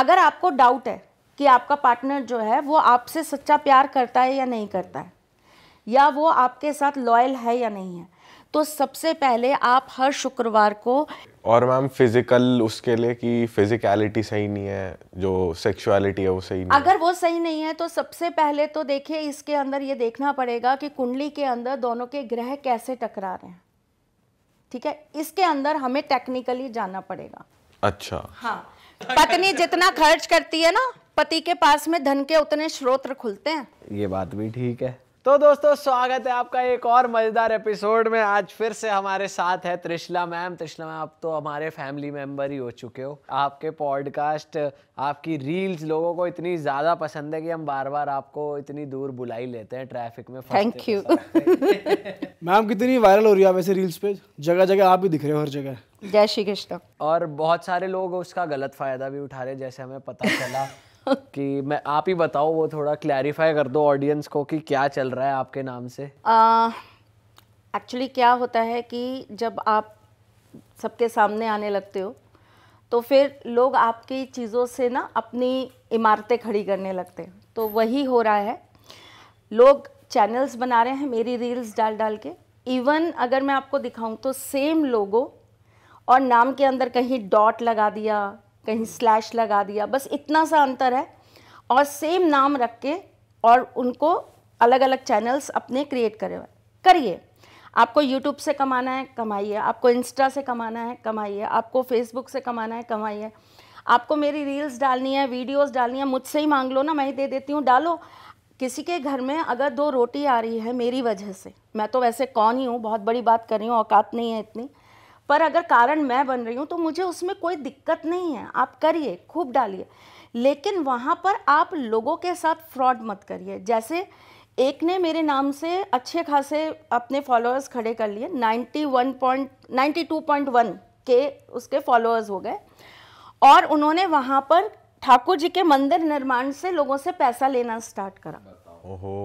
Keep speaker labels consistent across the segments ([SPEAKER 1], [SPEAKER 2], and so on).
[SPEAKER 1] अगर आपको डाउट है कि आपका पार्टनर जो है वो आपसे सच्चा प्यार करता है या नहीं करता है या वो आपके साथ लॉयल है या नहीं है तो सबसे पहले आप हर शुक्रवार को
[SPEAKER 2] और मैम फिजिकल उसके लिए कि फिजिकलिटी सही नहीं है जो सेक्सुअलिटी है वो सही नहीं
[SPEAKER 1] अगर वो सही नहीं है तो सबसे पहले तो देखिए इसके अंदर ये देखना पड़ेगा कि कुंडली के अंदर दोनों के ग्रह कैसे टकरा रहे हैं ठीक है इसके अंदर हमें टेक्निकली जाना पड़ेगा अच्छा हाँ पत्नी जितना खर्च करती है ना पति के पास में धन के उतने स्रोत खुलते हैं
[SPEAKER 3] ये बात भी ठीक है
[SPEAKER 1] तो दोस्तों स्वागत है आपका
[SPEAKER 3] एक और मज़ेदार एपिसोड में आज फिर से हमारे साथ है त्रिशला मैम त्रिशला मैम आप तो हमारे फैमिली मेम्बर ही हो चुके हो आपके पॉडकास्ट आपकी रील्स लोगों को इतनी ज़्यादा पसंद है कि हम बार बार आपको इतनी दूर बुलाई लेते हैं ट्रैफिक में थैंक यू
[SPEAKER 4] मैम कितनी वायरल हो रही है वैसे रील्स पे जगह जगह आप ही दिख रहे हो हर जगह
[SPEAKER 1] जय श्री कृष्ण
[SPEAKER 3] और बहुत सारे लोग उसका गलत फ़ायदा भी उठा रहे जैसे हमें पता चला कि मैं आप ही बताओ वो थोड़ा क्लैरिफाई कर दो ऑडियंस को कि क्या चल रहा है आपके नाम से
[SPEAKER 1] एक्चुअली uh, क्या होता है कि जब आप सबके सामने आने लगते हो तो फिर लोग आपकी चीज़ों से ना अपनी इमारतें खड़ी करने लगते हैं तो वही हो रहा है लोग चैनल्स बना रहे हैं मेरी रील्स डाल डाल के इवन अगर मैं आपको दिखाऊं तो सेम लोगों और नाम के अंदर कहीं डॉट लगा दिया कहीं स्लैश लगा दिया बस इतना सा अंतर है और सेम नाम रख के और उनको अलग अलग चैनल्स अपने क्रिएट करे करिए आपको यूट्यूब से कमाना है कमाइए आपको इंस्टा से कमाना है कमाइए आपको फेसबुक से कमाना है कमाइए आपको मेरी रील्स डालनी है वीडियोस डालनी है मुझसे ही मांग लो ना मैं ही दे देती हूँ डालो किसी के घर में अगर दो रोटी आ रही है मेरी वजह से मैं तो वैसे कौन ही हूँ बहुत बड़ी बात कर रही हूँ औकात नहीं है इतनी पर अगर कारण मैं बन रही हूँ तो मुझे उसमें कोई दिक्कत नहीं है आप करिए खूब डालिए लेकिन वहाँ पर आप लोगों के साथ फ्रॉड मत करिए जैसे एक ने मेरे नाम से अच्छे खासे अपने फॉलोअर्स खड़े कर लिए पॉइंट वन के उसके फॉलोअर्स हो गए और उन्होंने वहाँ पर ठाकुर जी के मंदिर निर्माण से लोगों से पैसा लेना स्टार्ट करा ओहो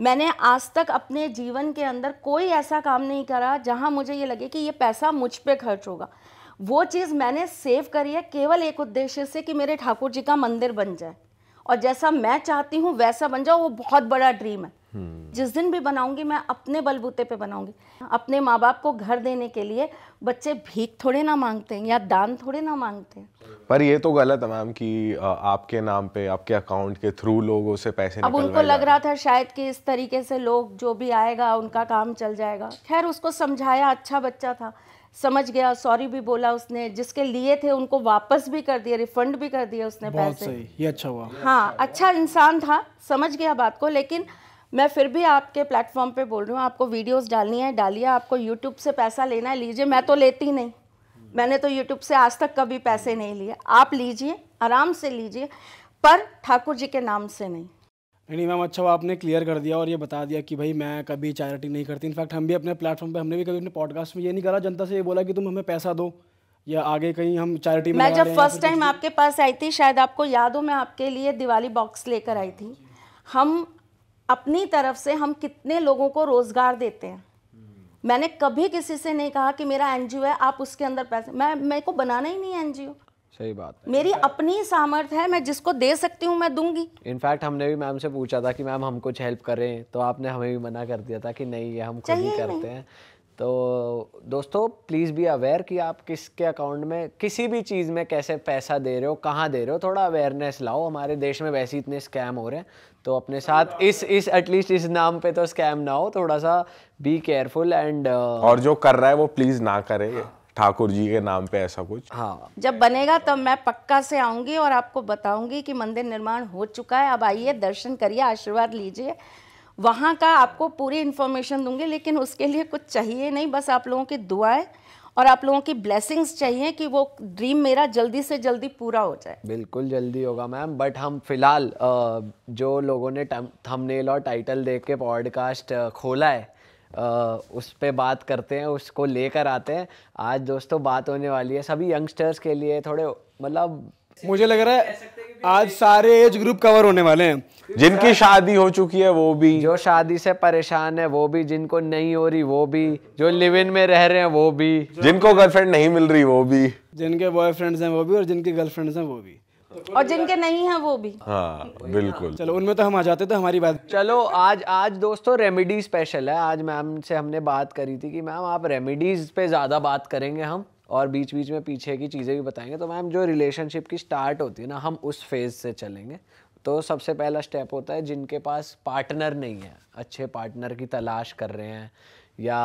[SPEAKER 1] मैंने आज तक अपने जीवन के अंदर कोई ऐसा काम नहीं करा जहाँ मुझे ये लगे कि ये पैसा मुझ पर खर्च होगा वो चीज़ मैंने सेव करी है केवल एक उद्देश्य से कि मेरे ठाकुर जी का मंदिर बन जाए और जैसा मैं चाहती हूँ वैसा बन जाओ वो बहुत बड़ा ड्रीम है हम्म। जिस दिन भी बनाऊंगी मैं अपने बलबूते पे बनाऊंगी अपने माँ बाप को घर देने के लिए बच्चे भीख थोड़े ना मांगते हैं या दान थोड़े ना मांगते हैं
[SPEAKER 2] पर ये तो गलत है मैम कि आपके नाम पे आपके अकाउंट के थ्रू लोगों से पैसे अब उनको लग रहा
[SPEAKER 1] था शायद कि इस तरीके से लोग जो भी आएगा उनका काम चल जाएगा खैर उसको समझाया अच्छा बच्चा था समझ गया सॉरी भी बोला उसने जिसके लिए थे उनको वापस भी कर दिया रिफंड भी कर दिया उसने पैसे सही ये अच्छा हुआ हाँ अच्छा इंसान था समझ गया बात को लेकिन मैं फिर भी आपके प्लेटफॉर्म पे बोल रही हूँ आपको वीडियोस डालनी है डालिए आपको यूट्यूब से पैसा लेना है लीजिए मैं तो लेती नहीं मैंने तो यूट्यूब से आज तक कभी पैसे नहीं लिए आप लीजिए आराम से लीजिए पर ठाकुर जी के नाम से नहीं
[SPEAKER 4] नहीं मैम अच्छा आपने क्लियर कर दिया और ये बता दिया कि भाई मैं कभी चैरिटी नहीं करती इनफैक्ट हम भी अपने प्लेटफॉर्म पे हमने भी कभी अपने पॉडकास्ट में ये नहीं करा जनता से ये बोला कि तुम हमें पैसा दो या आगे कहीं हम चैरिटी मैं जब फर्स्ट टाइम
[SPEAKER 1] आपके पास आई थी शायद आपको याद हो मैं आपके लिए दिवाली बॉक्स लेकर आई थी हम अपनी तरफ से हम कितने लोगों को रोज़गार देते हैं मैंने कभी किसी से नहीं कहा कि मेरा एन है आप उसके अंदर पैसे मैं मेरे को बनाना ही नहीं एन सही बात है मेरी अपनी सामर्थ है मैं जिसको दे सकती हूँ मैं दूंगी
[SPEAKER 3] इनफैक्ट हमने भी मैम से पूछा था कि मैम हम कुछ हेल्प करें तो आपने हमें भी मना कर दिया था कि नहीं ये हम खुद ही करते हैं तो दोस्तों प्लीज़ बी अवेयर कि आप किसके अकाउंट में किसी भी चीज़ में कैसे पैसा दे रहे हो कहाँ दे रहे हो थोड़ा अवेयरनेस लाओ हमारे देश में वैसे इतने स्कैम हो रहे हैं तो अपने साथ इस इस एटलीस्ट इस नाम पे तो स्कैम ना हो थोड़ा सा बी केयरफुल एंड और
[SPEAKER 2] जो कर रहा है वो प्लीज़ ना करे हाँ। ठाकुर जी के नाम पे ऐसा कुछ हाँ
[SPEAKER 1] जब बनेगा तब तो मैं पक्का से आऊंगी और आपको बताऊंगी कि मंदिर निर्माण हो चुका है अब आइए दर्शन करिए आशीर्वाद लीजिए वहाँ का आपको पूरी इन्फॉर्मेशन दूंगी लेकिन उसके लिए कुछ चाहिए नहीं बस आप लोगों की दुआएं और आप लोगों की ब्लेसिंग्स चाहिए कि वो ड्रीम मेरा जल्दी से जल्दी पूरा हो जाए
[SPEAKER 3] बिल्कुल जल्दी होगा मैम बट हम फिलहाल जो लोगों ने थंबनेल और टाइटल देख के पॉडकास्ट खोला है उस पर बात करते हैं उसको लेकर आते हैं आज दोस्तों बात होने वाली है सभी यंगस्टर्स के लिए थोड़े मतलब
[SPEAKER 4] मुझे लग रहा है
[SPEAKER 3] आज सारे एज ग्रुप कवर होने
[SPEAKER 2] वाले हैं जिनकी शादी हो चुकी है वो भी जो
[SPEAKER 3] शादी से परेशान है वो भी जिनको
[SPEAKER 1] नहीं
[SPEAKER 2] हो रही वो भी जो लिव इन में रह रहे हैं वो भी जिनको गर्लफ्रेंड नहीं मिल रही वो भी
[SPEAKER 4] जिनके बॉयफ्रेंड्स हैं वो भी और जिनकी गर्लफ्रेंड्स हैं वो भी
[SPEAKER 1] हाँ। और जिनके नहीं है वो भी हाँ बिल्कुल
[SPEAKER 2] चलो
[SPEAKER 3] उनमें तो हम आ जाते थे तो हमारी बात चलो आज आज दोस्तों रेमेडी स्पेशल है आज मैम से हमने बात करी थी कि मैम आप रेमेडीज पे ज़्यादा बात करेंगे हम और बीच बीच में पीछे की चीज़ें भी बताएंगे तो मैम जो रिलेशनशिप की स्टार्ट होती है ना हम उस फेज़ से चलेंगे तो सबसे पहला स्टेप होता है जिनके पास पार्टनर नहीं है अच्छे पार्टनर की तलाश कर रहे हैं या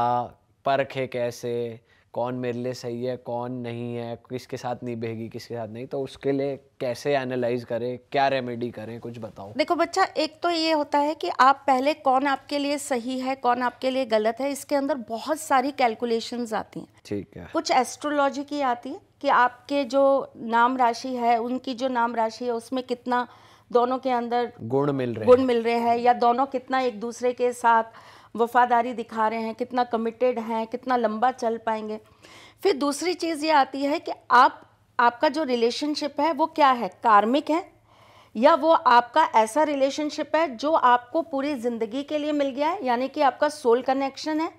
[SPEAKER 3] परखे कैसे कौन मेरे लिए सही है कौन नहीं है किसके साथ नहीं बहेगी किसके साथ नहीं तो उसके लिए कैसे एनालाइज करें क्या रेमेडी करें कुछ बताओ
[SPEAKER 1] देखो बच्चा एक तो ये होता है कि आप पहले कौन आपके लिए सही है कौन आपके लिए गलत है इसके अंदर बहुत सारी कैलकुलेशन आती हैं ठीक है कुछ एस्ट्रोलॉजी की आती है कि आपके जो नाम राशि है उनकी जो नाम राशि है उसमें कितना दोनों के अंदर
[SPEAKER 3] गुण मिल रहे गुण
[SPEAKER 1] मिल रहे हैं या दोनों कितना एक दूसरे के साथ वफादारी दिखा रहे हैं कितना कमिटेड हैं कितना लंबा चल पाएंगे फिर दूसरी चीज़ ये आती है कि आप आपका जो रिलेशनशिप है वो क्या है कार्मिक है या वो आपका ऐसा रिलेशनशिप है जो आपको पूरी ज़िंदगी के लिए मिल गया है यानी कि आपका सोल कनेक्शन है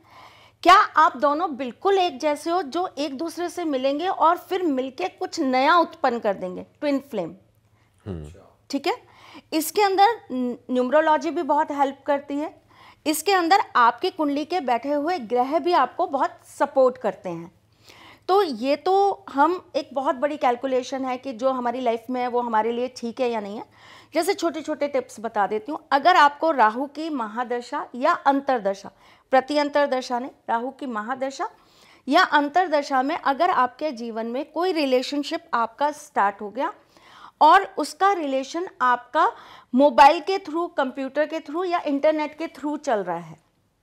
[SPEAKER 1] क्या आप दोनों बिल्कुल एक जैसे हो जो एक दूसरे से मिलेंगे और फिर मिलके कुछ नया उत्पन्न कर देंगे ट्विन फ्लेम हम्म। ठीक है इसके अंदर न्यूमरोलॉजी भी बहुत हेल्प करती है इसके अंदर आपकी कुंडली के बैठे हुए ग्रह भी आपको बहुत सपोर्ट करते हैं तो ये तो हम एक बहुत बड़ी कैलकुलेशन है कि जो हमारी लाइफ में है वो हमारे लिए ठीक है या नहीं है जैसे छोटे छोटे टिप्स बता देती हूँ अगर आपको राहु की महादशा या अंतरदशा प्रति अंतरदशा ने राहु की महादशा या अंतरदशा में अगर आपके जीवन में कोई रिलेशनशिप आपका स्टार्ट हो गया और उसका रिलेशन आपका मोबाइल के थ्रू कंप्यूटर के थ्रू या इंटरनेट के थ्रू चल रहा है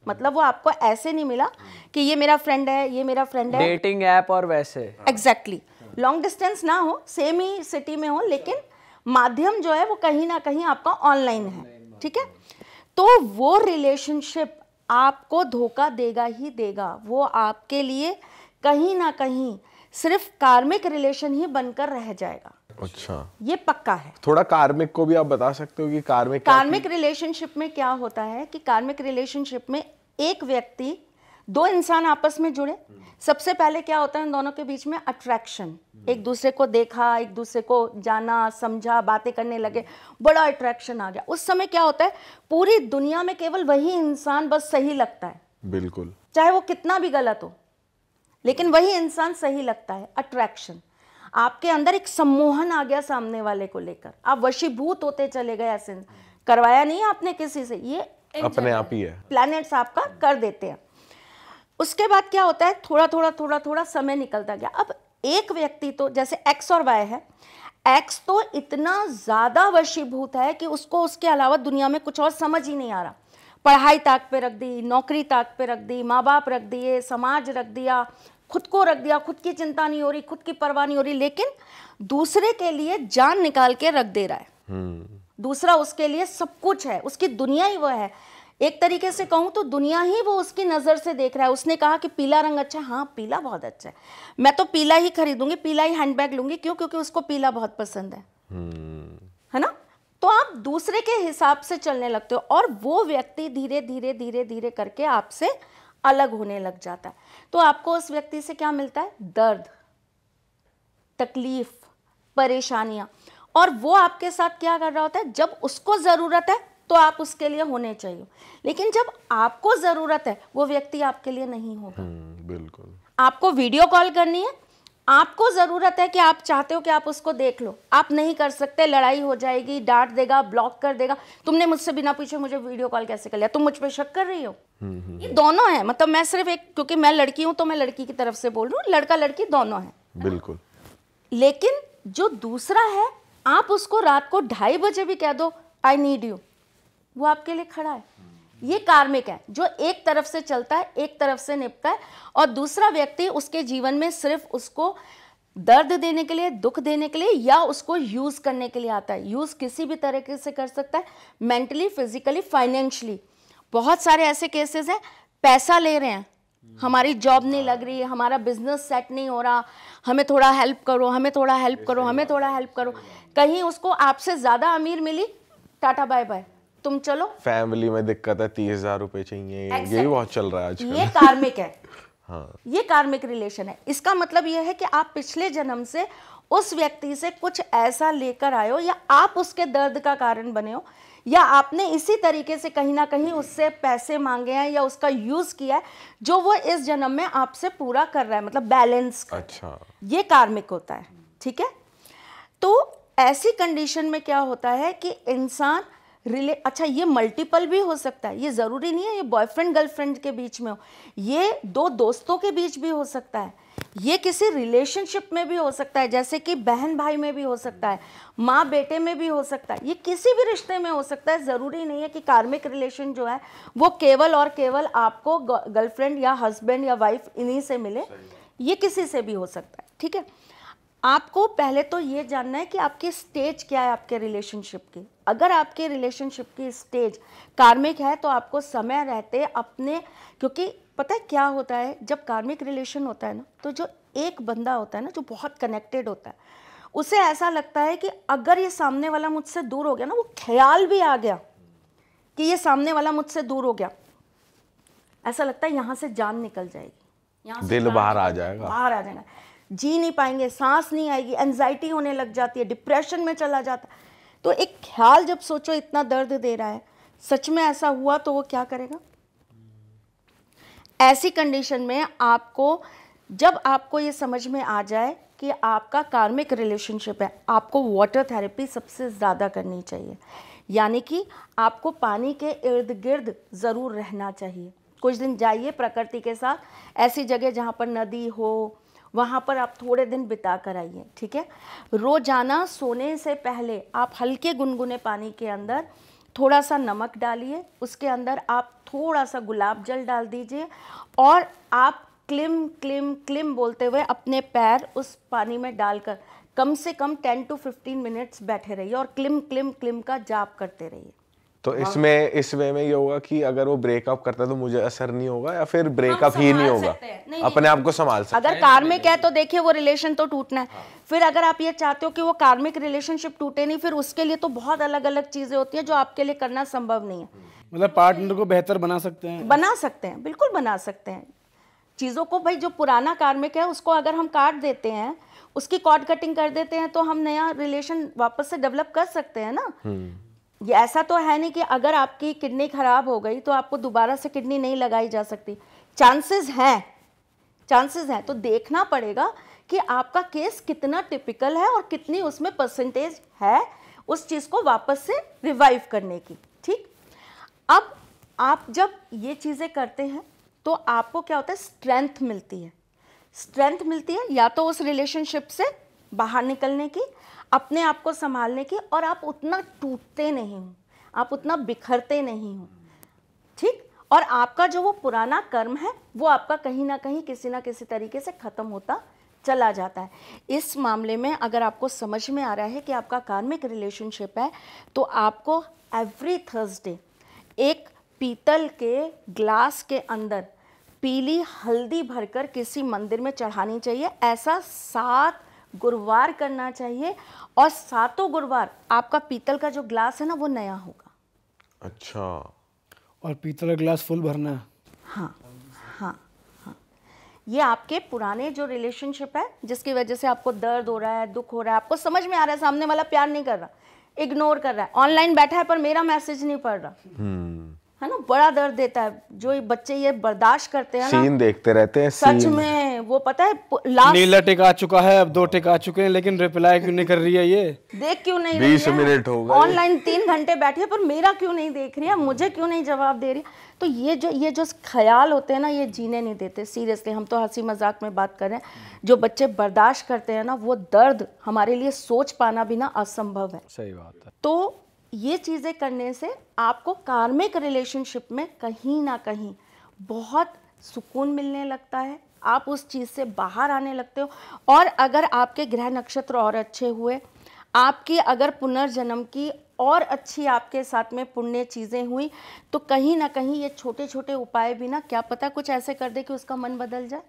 [SPEAKER 1] मतलब वो आपको ऐसे नहीं मिला कि ये मेरा फ्रेंड है ये मेरा फ्रेंड है
[SPEAKER 3] डेटिंग ऐप और वैसे
[SPEAKER 1] एग्जैक्टली लॉन्ग डिस्टेंस ना हो सेम ही सिटी में हो लेकिन माध्यम जो है वो कहीं ना कहीं आपका ऑनलाइन है ठीक है तो वो रिलेशनशिप आपको धोखा देगा ही देगा वो आपके लिए कहीं ना कहीं सिर्फ कार्मिक रिलेशन ही बनकर रह जाएगा अच्छा ये पक्का है
[SPEAKER 2] थोड़ा कार्मिक को भी आप बता सकते हो कि कार्मिक कार्मिक
[SPEAKER 1] रिलेशनशिप में क्या होता है कि कार्मिक रिलेशनशिप में एक व्यक्ति दो इंसान आपस में जुड़े सबसे पहले क्या होता है दोनों के बीच में अट्रैक्शन एक दूसरे को देखा एक दूसरे को जाना समझा बातें करने लगे बड़ा अट्रैक्शन आ गया उस समय क्या होता है पूरी दुनिया में केवल वही इंसान बस सही लगता है बिल्कुल चाहे वो कितना भी गलत हो लेकिन वही इंसान सही लगता है अट्रैक्शन आपके अंदर एक सम्मोहन आ गया सामने वाले को लेकर आप वशीभूत होते चले गए ऐसे करवाया नहीं आपने किसी से ये अपने आप ही है प्लैनेट्स आपका कर देते हैं उसके बाद क्या होता है थोड़ा थोड़ा थोड़ा थोड़ा समय निकलता गया अब एक व्यक्ति तो जैसे एक्स और वाई है एक्स तो इतना ज़्यादा वशीभूत है कि उसको उसके अलावा दुनिया में कुछ और समझ ही नहीं आ रहा पढ़ाई ताक पे रख दी नौकरी ताक पे रख दी माँ बाप रख दिए समाज रख दिया खुद को रख दिया खुद की चिंता नहीं हो रही खुद की परवाह नहीं हो रही लेकिन दूसरे के लिए जान निकाल के रख दे रहा है हम्म। दूसरा उसके लिए सब कुछ है उसकी दुनिया ही वह है एक तरीके से कहूं तो दुनिया ही वो उसकी नज़र से देख रहा है उसने कहा कि पीला रंग अच्छा है हाँ पीला बहुत अच्छा है मैं तो पीला ही खरीदूंगी पीला ही हैंडबैग लूंगी क्यों क्योंकि उसको पीला बहुत पसंद है हम्म। है ना तो आप दूसरे के हिसाब से चलने लगते हो और वो व्यक्ति धीरे धीरे धीरे धीरे करके आपसे अलग होने लग जाता है तो आपको उस व्यक्ति से क्या मिलता है दर्द तकलीफ परेशानियां और वो आपके साथ क्या कर रहा होता है जब उसको ज़रूरत है तो आप उसके लिए होने चाहिए लेकिन जब आपको ज़रूरत है वो व्यक्ति आपके लिए नहीं होगा
[SPEAKER 2] हम्म, बिल्कुल
[SPEAKER 1] आपको वीडियो कॉल करनी है आपको ज़रूरत है कि आप चाहते हो कि आप उसको देख लो आप नहीं कर सकते लड़ाई हो जाएगी डांट देगा ब्लॉक कर देगा तुमने मुझसे बिना पूछे मुझे वीडियो कॉल कैसे कर लिया तुम मुझ पर शक कर रही हो हम्म, ये हम्म। दोनों है मतलब मैं सिर्फ एक क्योंकि मैं लड़की हूँ तो मैं लड़की की तरफ से बोल रहा हूँ लड़का लड़की दोनों है बिल्कुल लेकिन जो दूसरा है आप उसको रात को ढाई बजे भी कह दो आई नीड यू वो आपके लिए खड़ा है ये कार्मिक है जो एक तरफ से चलता है एक तरफ से निपटता है और दूसरा व्यक्ति उसके जीवन में सिर्फ उसको दर्द देने के लिए दुख देने के लिए या उसको यूज़ करने के लिए आता है यूज़ किसी भी तरीके से कर सकता है मेंटली फिजिकली फाइनेंशली बहुत सारे ऐसे केसेस हैं पैसा ले रहे हैं हमारी जॉब नहीं लग रही हमारा बिजनेस सेट नहीं हो रहा हमें थोड़ा हेल्प करो हमें थोड़ा हेल्प करो हमें थोड़ा हेल्प करो कहीं उसको आपसे ज़्यादा अमीर मिली टाटा बाय बाय तुम चलो
[SPEAKER 2] फैमिली में दिक्कत है तीस हजार रूपए चाहिए यही बहुत चल रहा है आज ये
[SPEAKER 1] कार्मिक है हाँ ये कार्मिक रिलेशन है इसका मतलब यह है कि आप पिछले जन्म से उस व्यक्ति से कुछ ऐसा लेकर आए हो या आप उसके दर्द का कारण बने हो या आपने इसी तरीके से कहीं ना कहीं उससे पैसे मांगे हैं या उसका यूज किया है जो वो इस जन्म में आपसे पूरा कर रहा है मतलब बैलेंस अच्छा ये कार्मिक होता है ठीक है तो ऐसी कंडीशन में क्या होता है कि इंसान रिले अच्छा ये मल्टीपल भी हो सकता है ये ज़रूरी नहीं है ये बॉयफ्रेंड गर्लफ्रेंड के बीच में हो ये दो दोस्तों के बीच भी हो सकता है ये किसी रिलेशनशिप में भी हो सकता है जैसे कि बहन भाई में भी हो सकता है माँ बेटे में भी हो सकता है ये किसी भी रिश्ते में हो सकता है ज़रूरी नहीं है कि कार्मिक रिलेशन जो है वो केवल और केवल आपको गर्लफ्रेंड या हस्बैंड या वाइफ इन्हीं से मिले ये किसी से भी हो सकता है ठीक है आपको पहले तो ये जानना है कि आपकी स्टेज क्या है आपके रिलेशनशिप की अगर आपके रिलेशनशिप की स्टेज कार्मिक है तो आपको समय रहते अपने क्योंकि पता है क्या होता है जब कार्मिक रिलेशन होता है ना तो जो एक बंदा होता है ना जो बहुत कनेक्टेड होता है उसे ऐसा लगता है कि अगर ये सामने वाला मुझसे दूर हो गया ना वो ख्याल भी आ गया कि ये सामने वाला मुझसे दूर हो गया ऐसा लगता है यहाँ से जान निकल जाएगी दिल
[SPEAKER 2] बाहर आ जाएगा बाहर
[SPEAKER 1] आ जाएगा जी नहीं पाएंगे सांस नहीं आएगी एंजाइटी होने लग जाती है डिप्रेशन में चला जाता है तो एक ख्याल जब सोचो इतना दर्द दे रहा है सच में ऐसा हुआ तो वो क्या करेगा ऐसी कंडीशन में आपको जब आपको ये समझ में आ जाए कि आपका कार्मिक रिलेशनशिप है आपको वाटर थेरेपी सबसे ज़्यादा करनी चाहिए यानी कि आपको पानी के इर्द गिर्द ज़रूर रहना चाहिए कुछ दिन जाइए प्रकृति के साथ ऐसी जगह जहाँ पर नदी हो वहाँ पर आप थोड़े दिन बिता कर आइए ठीक है रोज़ाना सोने से पहले आप हल्के गुनगुने पानी के अंदर थोड़ा सा नमक डालिए उसके अंदर आप थोड़ा सा गुलाब जल डाल दीजिए और आप क्लिम क्लिम क्लिम बोलते हुए अपने पैर उस पानी में डालकर कम से कम 10 टू 15 मिनट्स बैठे रहिए और क्लिम क्लिम क्लिम का जाप करते रहिए
[SPEAKER 2] तो हाँ। इसमें इस वे में ये होगा कि अगर वो ब्रेकअप करता है तो मुझे असर नहीं होगा या फिर ब्रेकअप ही नहीं होगा नहीं, अपने आप को संभाल सकते अगर कार्मिक
[SPEAKER 1] है तो देखिए वो रिलेशन तो टूटना है हाँ। फिर अगर आप ये चाहते हो कि वो कार्मिक रिलेशनशिप टूटे नहीं फिर उसके लिए तो बहुत अलग अलग चीजें होती है जो आपके लिए करना संभव नहीं है
[SPEAKER 4] मतलब पार्टनर को बेहतर बना सकते हैं
[SPEAKER 1] बना सकते हैं बिल्कुल बना सकते हैं चीज़ों को भाई जो पुराना कार्मिक है उसको अगर हम काट देते हैं उसकी कॉर्ड कटिंग कर देते हैं तो हम नया रिलेशन वापस से डेवलप कर सकते हैं ना हम्म। ये ऐसा तो है नहीं कि अगर आपकी किडनी ख़राब हो गई तो आपको दोबारा से किडनी नहीं लगाई जा सकती चांसेस हैं चांसेस हैं तो देखना पड़ेगा कि आपका केस कितना टिपिकल है और कितनी उसमें परसेंटेज है उस चीज़ को वापस से रिवाइव करने की ठीक अब आप जब ये चीज़ें करते हैं तो आपको क्या होता है स्ट्रेंथ मिलती है स्ट्रेंथ मिलती है या तो उस रिलेशनशिप से बाहर निकलने की अपने आप को संभालने की और आप उतना टूटते नहीं हो आप उतना बिखरते नहीं हो ठीक और आपका जो वो पुराना कर्म है वो आपका कहीं ना कहीं किसी ना किसी तरीके से ख़त्म होता चला जाता है इस मामले में अगर आपको समझ में आ रहा है कि आपका कार्मिक रिलेशनशिप है तो आपको एवरी थर्सडे एक पीतल के ग्लास के अंदर पीली हल्दी भरकर किसी मंदिर में चढ़ानी चाहिए ऐसा सात गुरुवार करना चाहिए और सातों गुरुवार आपका पीतल का जो ग्लास है ना वो नया होगा
[SPEAKER 4] अच्छा और पीतल का ग्लास फुल भरना है हाँ
[SPEAKER 1] हाँ हाँ ये आपके पुराने जो रिलेशनशिप है जिसकी वजह से आपको दर्द हो रहा है दुख हो रहा है आपको समझ में आ रहा है सामने वाला प्यार नहीं कर रहा इग्नोर कर रहा है ऑनलाइन बैठा है पर मेरा मैसेज नहीं पढ़ रहा हम्म। है ना बड़ा दर्द देता है जो ये बच्चे ये बर्दाश्त करते हैं सीन
[SPEAKER 4] देखते रहते हैं सच
[SPEAKER 1] में वो पता है लास्ट नीला
[SPEAKER 4] टिक आ चुका है अब दो टिक आ चुके हैं लेकिन रिप्लाई क्यों नहीं कर रही है ये
[SPEAKER 1] देख क्यों नहीं बीस मिनट हो गए ऑनलाइन तीन घंटे बैठी है पर मेरा क्यों नहीं देख रही है मुझे क्यों नहीं जवाब दे रही तो ये जो ये जो ख्याल होते हैं ना ये जीने नहीं देते सीरियसली हम तो हंसी मजाक में बात कर रहे हैं जो बच्चे बर्दाश्त करते हैं ना वो दर्द हमारे लिए सोच पाना भी ना असंभव है सही बात है तो ये चीज़ें करने से आपको कार्मिक रिलेशनशिप में कहीं ना कहीं बहुत सुकून मिलने लगता है आप उस चीज़ से बाहर आने लगते हो और अगर आपके ग्रह नक्षत्र और अच्छे हुए आपकी अगर पुनर्जन्म की और अच्छी आपके साथ में पुण्य चीज़ें हुई तो कहीं ना कहीं ये छोटे छोटे उपाय भी ना क्या पता कुछ ऐसे कर दे कि उसका मन बदल जाए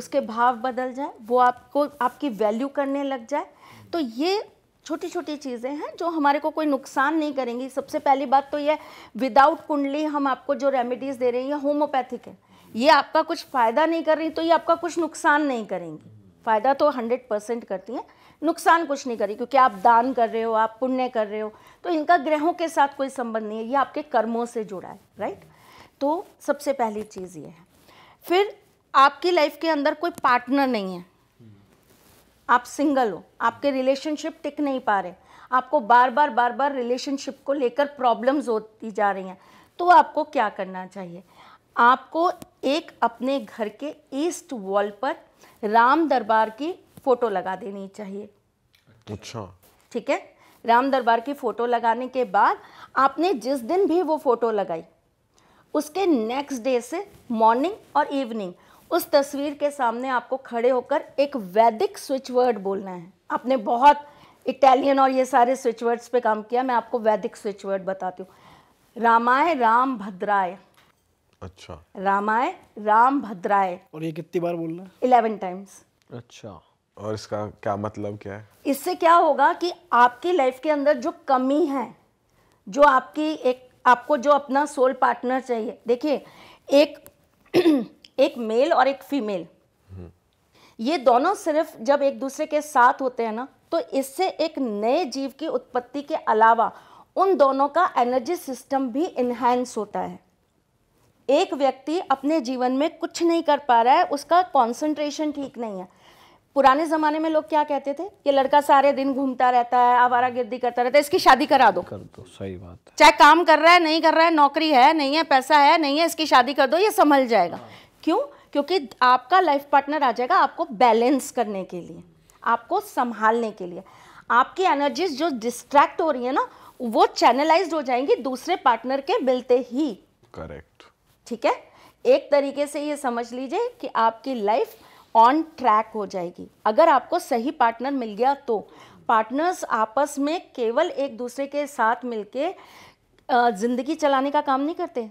[SPEAKER 1] उसके भाव बदल जाए वो आपको आपकी वैल्यू करने लग जाए तो ये छोटी छोटी चीज़ें हैं जो हमारे को कोई नुकसान नहीं करेंगी सबसे पहली बात तो ये विदाउट कुंडली हम आपको जो रेमेडीज़ दे रहे हैं ये होम्योपैथिक है ये आपका कुछ फ़ायदा नहीं कर रही तो ये आपका कुछ नुकसान नहीं करेंगी फ़ायदा तो हंड्रेड परसेंट करती हैं नुकसान कुछ नहीं करी क्योंकि आप दान कर रहे हो आप पुण्य कर रहे हो तो इनका ग्रहों के साथ कोई संबंध नहीं है ये आपके कर्मों से जुड़ा है राइट तो सबसे पहली चीज़ ये है फिर आपकी लाइफ के अंदर कोई पार्टनर नहीं है आप सिंगल हो आपके रिलेशनशिप टिक नहीं पा रहे आपको बार बार बार बार रिलेशनशिप को लेकर प्रॉब्लम्स होती जा रही हैं तो आपको क्या करना चाहिए आपको एक अपने घर के ईस्ट वॉल पर राम दरबार की फ़ोटो लगा देनी चाहिए अच्छा ठीक है राम दरबार की फ़ोटो लगाने के बाद आपने जिस दिन भी वो फ़ोटो लगाई उसके नेक्स्ट डे से मॉर्निंग और इवनिंग उस तस्वीर के सामने आपको खड़े होकर एक वैदिक स्विच वर्ड बोलना है आपने बहुत इटालियन और ये सारे स्विच वर्ड्स पे काम किया मैं आपको वैदिक स्विच वर्ड बताती हूँ रामाय राम भद्राय अच्छा रामाय राम भद्राय और ये कितनी बार बोलना इलेवन टाइम्स
[SPEAKER 2] अच्छा और इसका क्या मतलब क्या है
[SPEAKER 1] इससे क्या होगा कि आपकी लाइफ के अंदर जो कमी है जो आपकी एक आपको जो अपना सोल पार्टनर चाहिए देखिए एक एक मेल और एक फीमेल ये दोनों सिर्फ जब एक दूसरे के साथ होते हैं ना तो इससे एक नए जीव की उत्पत्ति के अलावा उन दोनों का एनर्जी सिस्टम भी इन्हेंस होता है एक व्यक्ति अपने जीवन में कुछ नहीं कर पा रहा है उसका कंसंट्रेशन ठीक नहीं है पुराने ज़माने में लोग क्या कहते थे ये लड़का सारे दिन घूमता रहता है आवारा गिरदी करता रहता है इसकी शादी करा दो कर दो सही बात चाहे काम कर रहा है नहीं कर रहा है नौकरी है नहीं है पैसा है नहीं है इसकी शादी कर दो ये संभल जाएगा क्यों क्योंकि आपका लाइफ पार्टनर आ जाएगा आपको बैलेंस करने के लिए आपको संभालने के लिए आपकी एनर्जीज जो डिस्ट्रैक्ट हो रही है ना वो चैनलाइज हो जाएंगी दूसरे पार्टनर के मिलते ही करेक्ट ठीक है एक तरीके से ये समझ लीजिए कि आपकी लाइफ ऑन ट्रैक हो जाएगी अगर आपको सही पार्टनर मिल गया तो पार्टनर्स आपस में केवल एक दूसरे के साथ मिलके ज़िंदगी चलाने का काम नहीं करते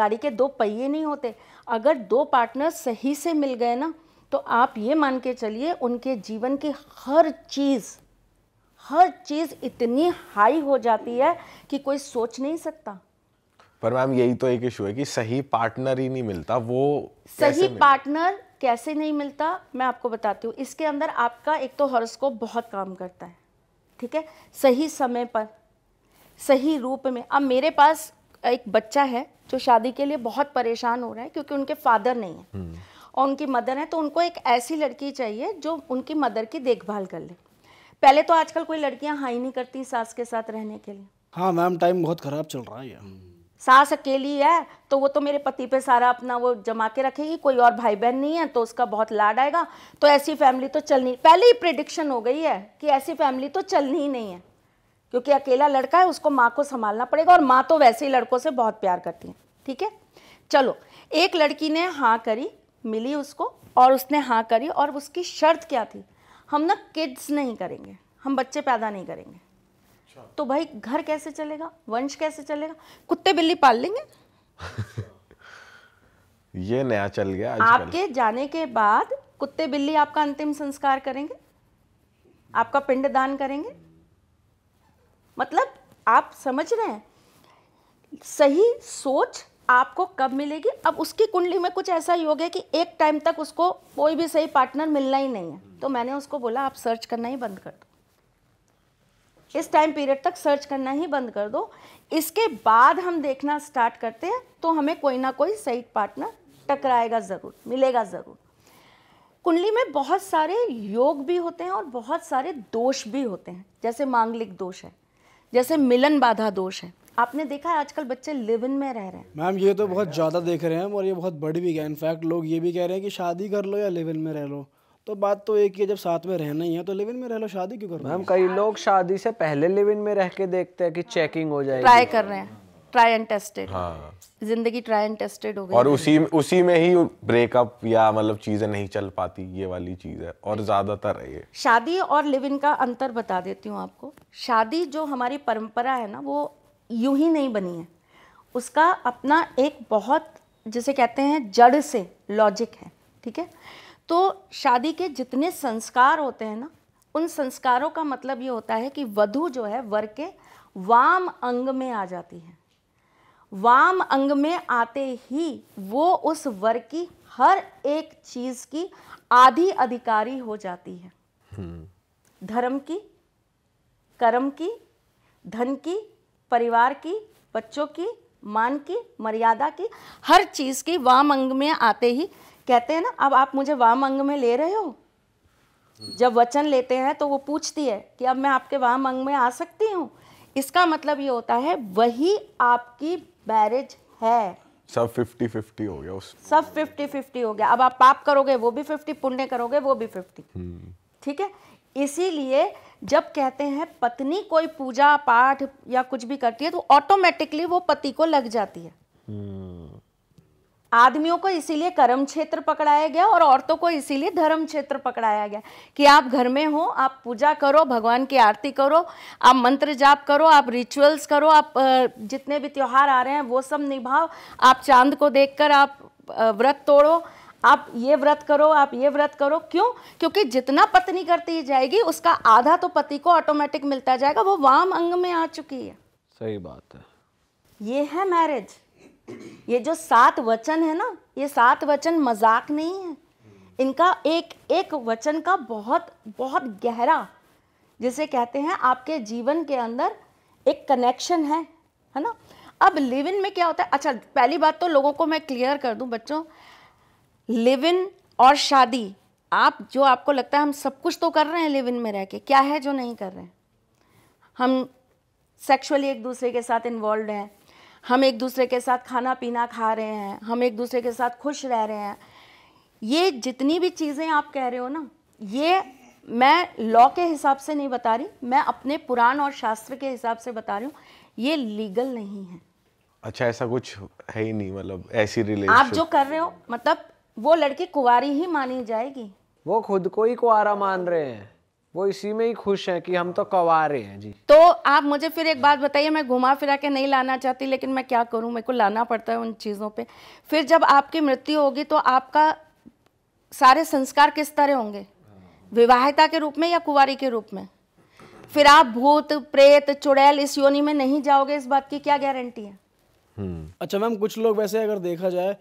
[SPEAKER 1] गाड़ी के दो पहिए नहीं होते अगर दो पार्टनर सही से मिल गए ना तो आप ये मान के चलिए उनके जीवन की हर चीज़ हर चीज़ इतनी हाई हो जाती है कि कोई सोच नहीं सकता
[SPEAKER 2] पर मैम यही तो एक इशू है कि सही पार्टनर ही नहीं मिलता वो सही
[SPEAKER 1] पार्टनर कैसे नहीं मिलता मैं आपको बताती हूँ इसके अंदर आपका एक तो हॉरोस्कोप बहुत काम करता है ठीक है सही समय पर सही रूप में अब मेरे पास एक बच्चा है जो शादी के लिए बहुत परेशान हो रहा है क्योंकि उनके फादर नहीं है हम्म। और उनकी मदर है तो उनको एक ऐसी लड़की चाहिए जो उनकी मदर की देखभाल कर ले पहले तो आजकल कोई लड़कियां हाई नहीं करती सास के साथ रहने के लिए
[SPEAKER 4] हाँ मैम टाइम बहुत खराब चल रहा है हम्म।
[SPEAKER 1] सास अकेली है तो वो तो मेरे पति पे सारा अपना वो जमा के रखेगी कोई और भाई बहन नहीं है तो उसका बहुत लाड आएगा तो ऐसी फैमिली तो चलनी पहले ही प्रिडिक्शन हो गई है कि ऐसी फैमिली तो चलनी ही नहीं है क्योंकि अकेला लड़का है उसको माँ को संभालना पड़ेगा और माँ तो वैसे ही लड़कों से बहुत प्यार करती है ठीक है चलो एक लड़की ने हाँ करी मिली उसको और उसने हाँ करी और उसकी शर्त क्या थी हम ना किड्स नहीं करेंगे हम बच्चे पैदा नहीं करेंगे अच्छा। तो भाई घर कैसे चलेगा वंश कैसे चलेगा कुत्ते बिल्ली पाल लेंगे
[SPEAKER 2] ये नया चल गया आपके
[SPEAKER 1] जाने के बाद कुत्ते बिल्ली आपका अंतिम संस्कार करेंगे आपका पिंड दान करेंगे मतलब आप समझ रहे हैं सही सोच आपको कब मिलेगी अब उसकी कुंडली में कुछ ऐसा ही हो गया कि एक टाइम तक उसको कोई भी सही पार्टनर मिलना ही नहीं है तो मैंने उसको बोला आप सर्च करना ही बंद कर दो इस टाइम पीरियड तक सर्च करना ही बंद कर दो इसके बाद हम देखना स्टार्ट करते हैं तो हमें कोई ना कोई सही पार्टनर टकराएगा ज़रूर मिलेगा ज़रूर कुंडली में बहुत सारे योग भी होते हैं और बहुत सारे दोष भी होते हैं जैसे मांगलिक दोष है जैसे मिलन बाधा दोष है आपने देखा है आजकल बच्चे लिव इन में रह रहे हैं
[SPEAKER 4] मैम ये तो बहुत ज़्यादा देख रहे हैं और ये बहुत बड़ी भी गया इनफैक्ट लोग ये भी कह रहे हैं कि शादी कर लो या लिव इन में रह लो तो बात तो एक ही है जब साथ में रहना ही है तो लिव इन में रह लो शादी क्यों करो मैम कई
[SPEAKER 3] लोग शादी से पहले लिव इन में रह के देखते हैं कि चेकिंग हो जाए
[SPEAKER 1] ट्राई कर रहे हैं ट्राई एंड टेस्टेड जिंदगी ट्राई एंड टेस्टेड हो गई और उसी
[SPEAKER 2] उसी में ही ब्रेकअप या मतलब चीजें नहीं चल पाती ये वाली चीज है और ज्यादातर है ये
[SPEAKER 1] शादी और लिव इन का अंतर बता देती हूँ आपको शादी जो हमारी परंपरा है ना वो यूं ही नहीं बनी है उसका अपना एक बहुत जिसे कहते हैं जड़ से लॉजिक है ठीक है तो शादी के जितने संस्कार होते हैं ना उन संस्कारों का मतलब ये होता है कि वधु जो है वर के वाम अंग में आ जाती है वाम अंग में आते ही वो उस वर की हर एक चीज की आधी अधिकारी हो जाती है धर्म की कर्म की धन की परिवार की बच्चों की मान की मर्यादा की हर चीज की वाम अंग में आते ही कहते हैं ना अब आप मुझे वाम अंग में ले रहे हो जब वचन लेते हैं तो वो पूछती है कि अब मैं आपके वाम अंग में आ सकती हूँ इसका मतलब ये होता है वही आपकी मैरिज है
[SPEAKER 2] सब फिफ्टी फिफ्टी हो गया उस
[SPEAKER 1] सब फिफ्टी फिफ्टी हो गया अब आप पाप करोगे वो भी फिफ्टी पुण्य करोगे वो भी फिफ्टी हम्म। ठीक है इसीलिए जब कहते हैं पत्नी कोई पूजा पाठ या कुछ भी करती है तो ऑटोमेटिकली वो पति को लग जाती है हम्म। आदमियों को इसीलिए कर्म क्षेत्र पकड़ाया गया और औरतों को इसीलिए धर्म क्षेत्र पकड़ाया गया कि आप घर में हो आप पूजा करो भगवान की आरती करो आप मंत्र जाप करो आप रिचुअल्स करो आप जितने भी त्यौहार आ रहे हैं वो सब निभाओ आप चांद को देखकर आप व्रत तोड़ो आप ये व्रत करो आप ये व्रत करो क्यों क्योंकि जितना पत्नी करती जाएगी उसका आधा तो पति को ऑटोमेटिक मिलता जाएगा वो वाम अंग में आ चुकी है
[SPEAKER 3] सही बात है
[SPEAKER 1] ये है मैरिज ये जो सात वचन है ना ये सात वचन मजाक नहीं है इनका एक एक वचन का बहुत बहुत गहरा जिसे कहते हैं आपके जीवन के अंदर एक कनेक्शन है है ना अब लिव इन में क्या होता है अच्छा पहली बात तो लोगों को मैं क्लियर कर दूं बच्चों लिव इन और शादी आप जो आपको लगता है हम सब कुछ तो कर रहे हैं लिव इन में रह के क्या है जो नहीं कर रहे हैं हम सेक्सुअली एक दूसरे के साथ इन्वॉल्व हैं हम एक दूसरे के साथ खाना पीना खा रहे हैं हम एक दूसरे के साथ खुश रह रहे हैं ये जितनी भी चीज़ें आप कह रहे हो ना ये मैं लॉ के हिसाब से नहीं बता रही मैं अपने पुराण और शास्त्र के हिसाब से बता रही हूँ ये लीगल नहीं है
[SPEAKER 2] अच्छा ऐसा कुछ है ही नहीं मतलब ऐसी रिलेशन आप जो
[SPEAKER 1] कर रहे हो मतलब वो लड़की कुंवारी ही मानी जाएगी
[SPEAKER 2] वो
[SPEAKER 3] खुद को ही कुआरा मान रहे हैं वो इसी में ही खुश है कि हम तो कवारे हैं जी
[SPEAKER 1] तो आप मुझे फिर एक बात बताइए मैं घुमा फिरा के नहीं लाना चाहती लेकिन मैं क्या करूं मेरे को लाना पड़ता है उन चीज़ों पे फिर जब आपकी मृत्यु होगी तो आपका सारे संस्कार किस तरह होंगे विवाहिता के रूप में या कुवारी के रूप में फिर आप भूत प्रेत चुड़ैल इस योनि में नहीं जाओगे इस बात की क्या गारंटी है
[SPEAKER 4] हम्म। अच्छा मैम कुछ लोग वैसे अगर देखा जाए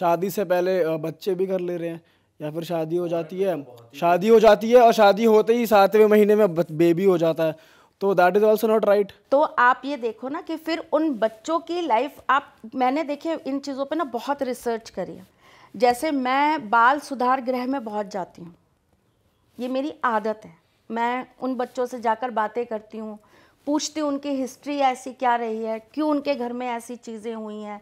[SPEAKER 4] शादी से पहले बच्चे भी कर ले रहे हैं या फिर शादी हो जाती है शादी हो जाती है और शादी होते ही सातवें महीने में बेबी हो जाता है तो that is also not right
[SPEAKER 1] तो आप ये देखो ना कि फिर उन बच्चों की लाइफ आप मैंने देखे इन चीज़ों पे ना बहुत रिसर्च करी है जैसे मैं बाल सुधार गृह में बहुत जाती हूँ ये मेरी आदत है मैं उन बच्चों से जाकर बातें करती हूँ पूछती हूँ उनकी हिस्ट्री ऐसी क्या रही है क्यों उनके घर में ऐसी चीज़ें हुई हैं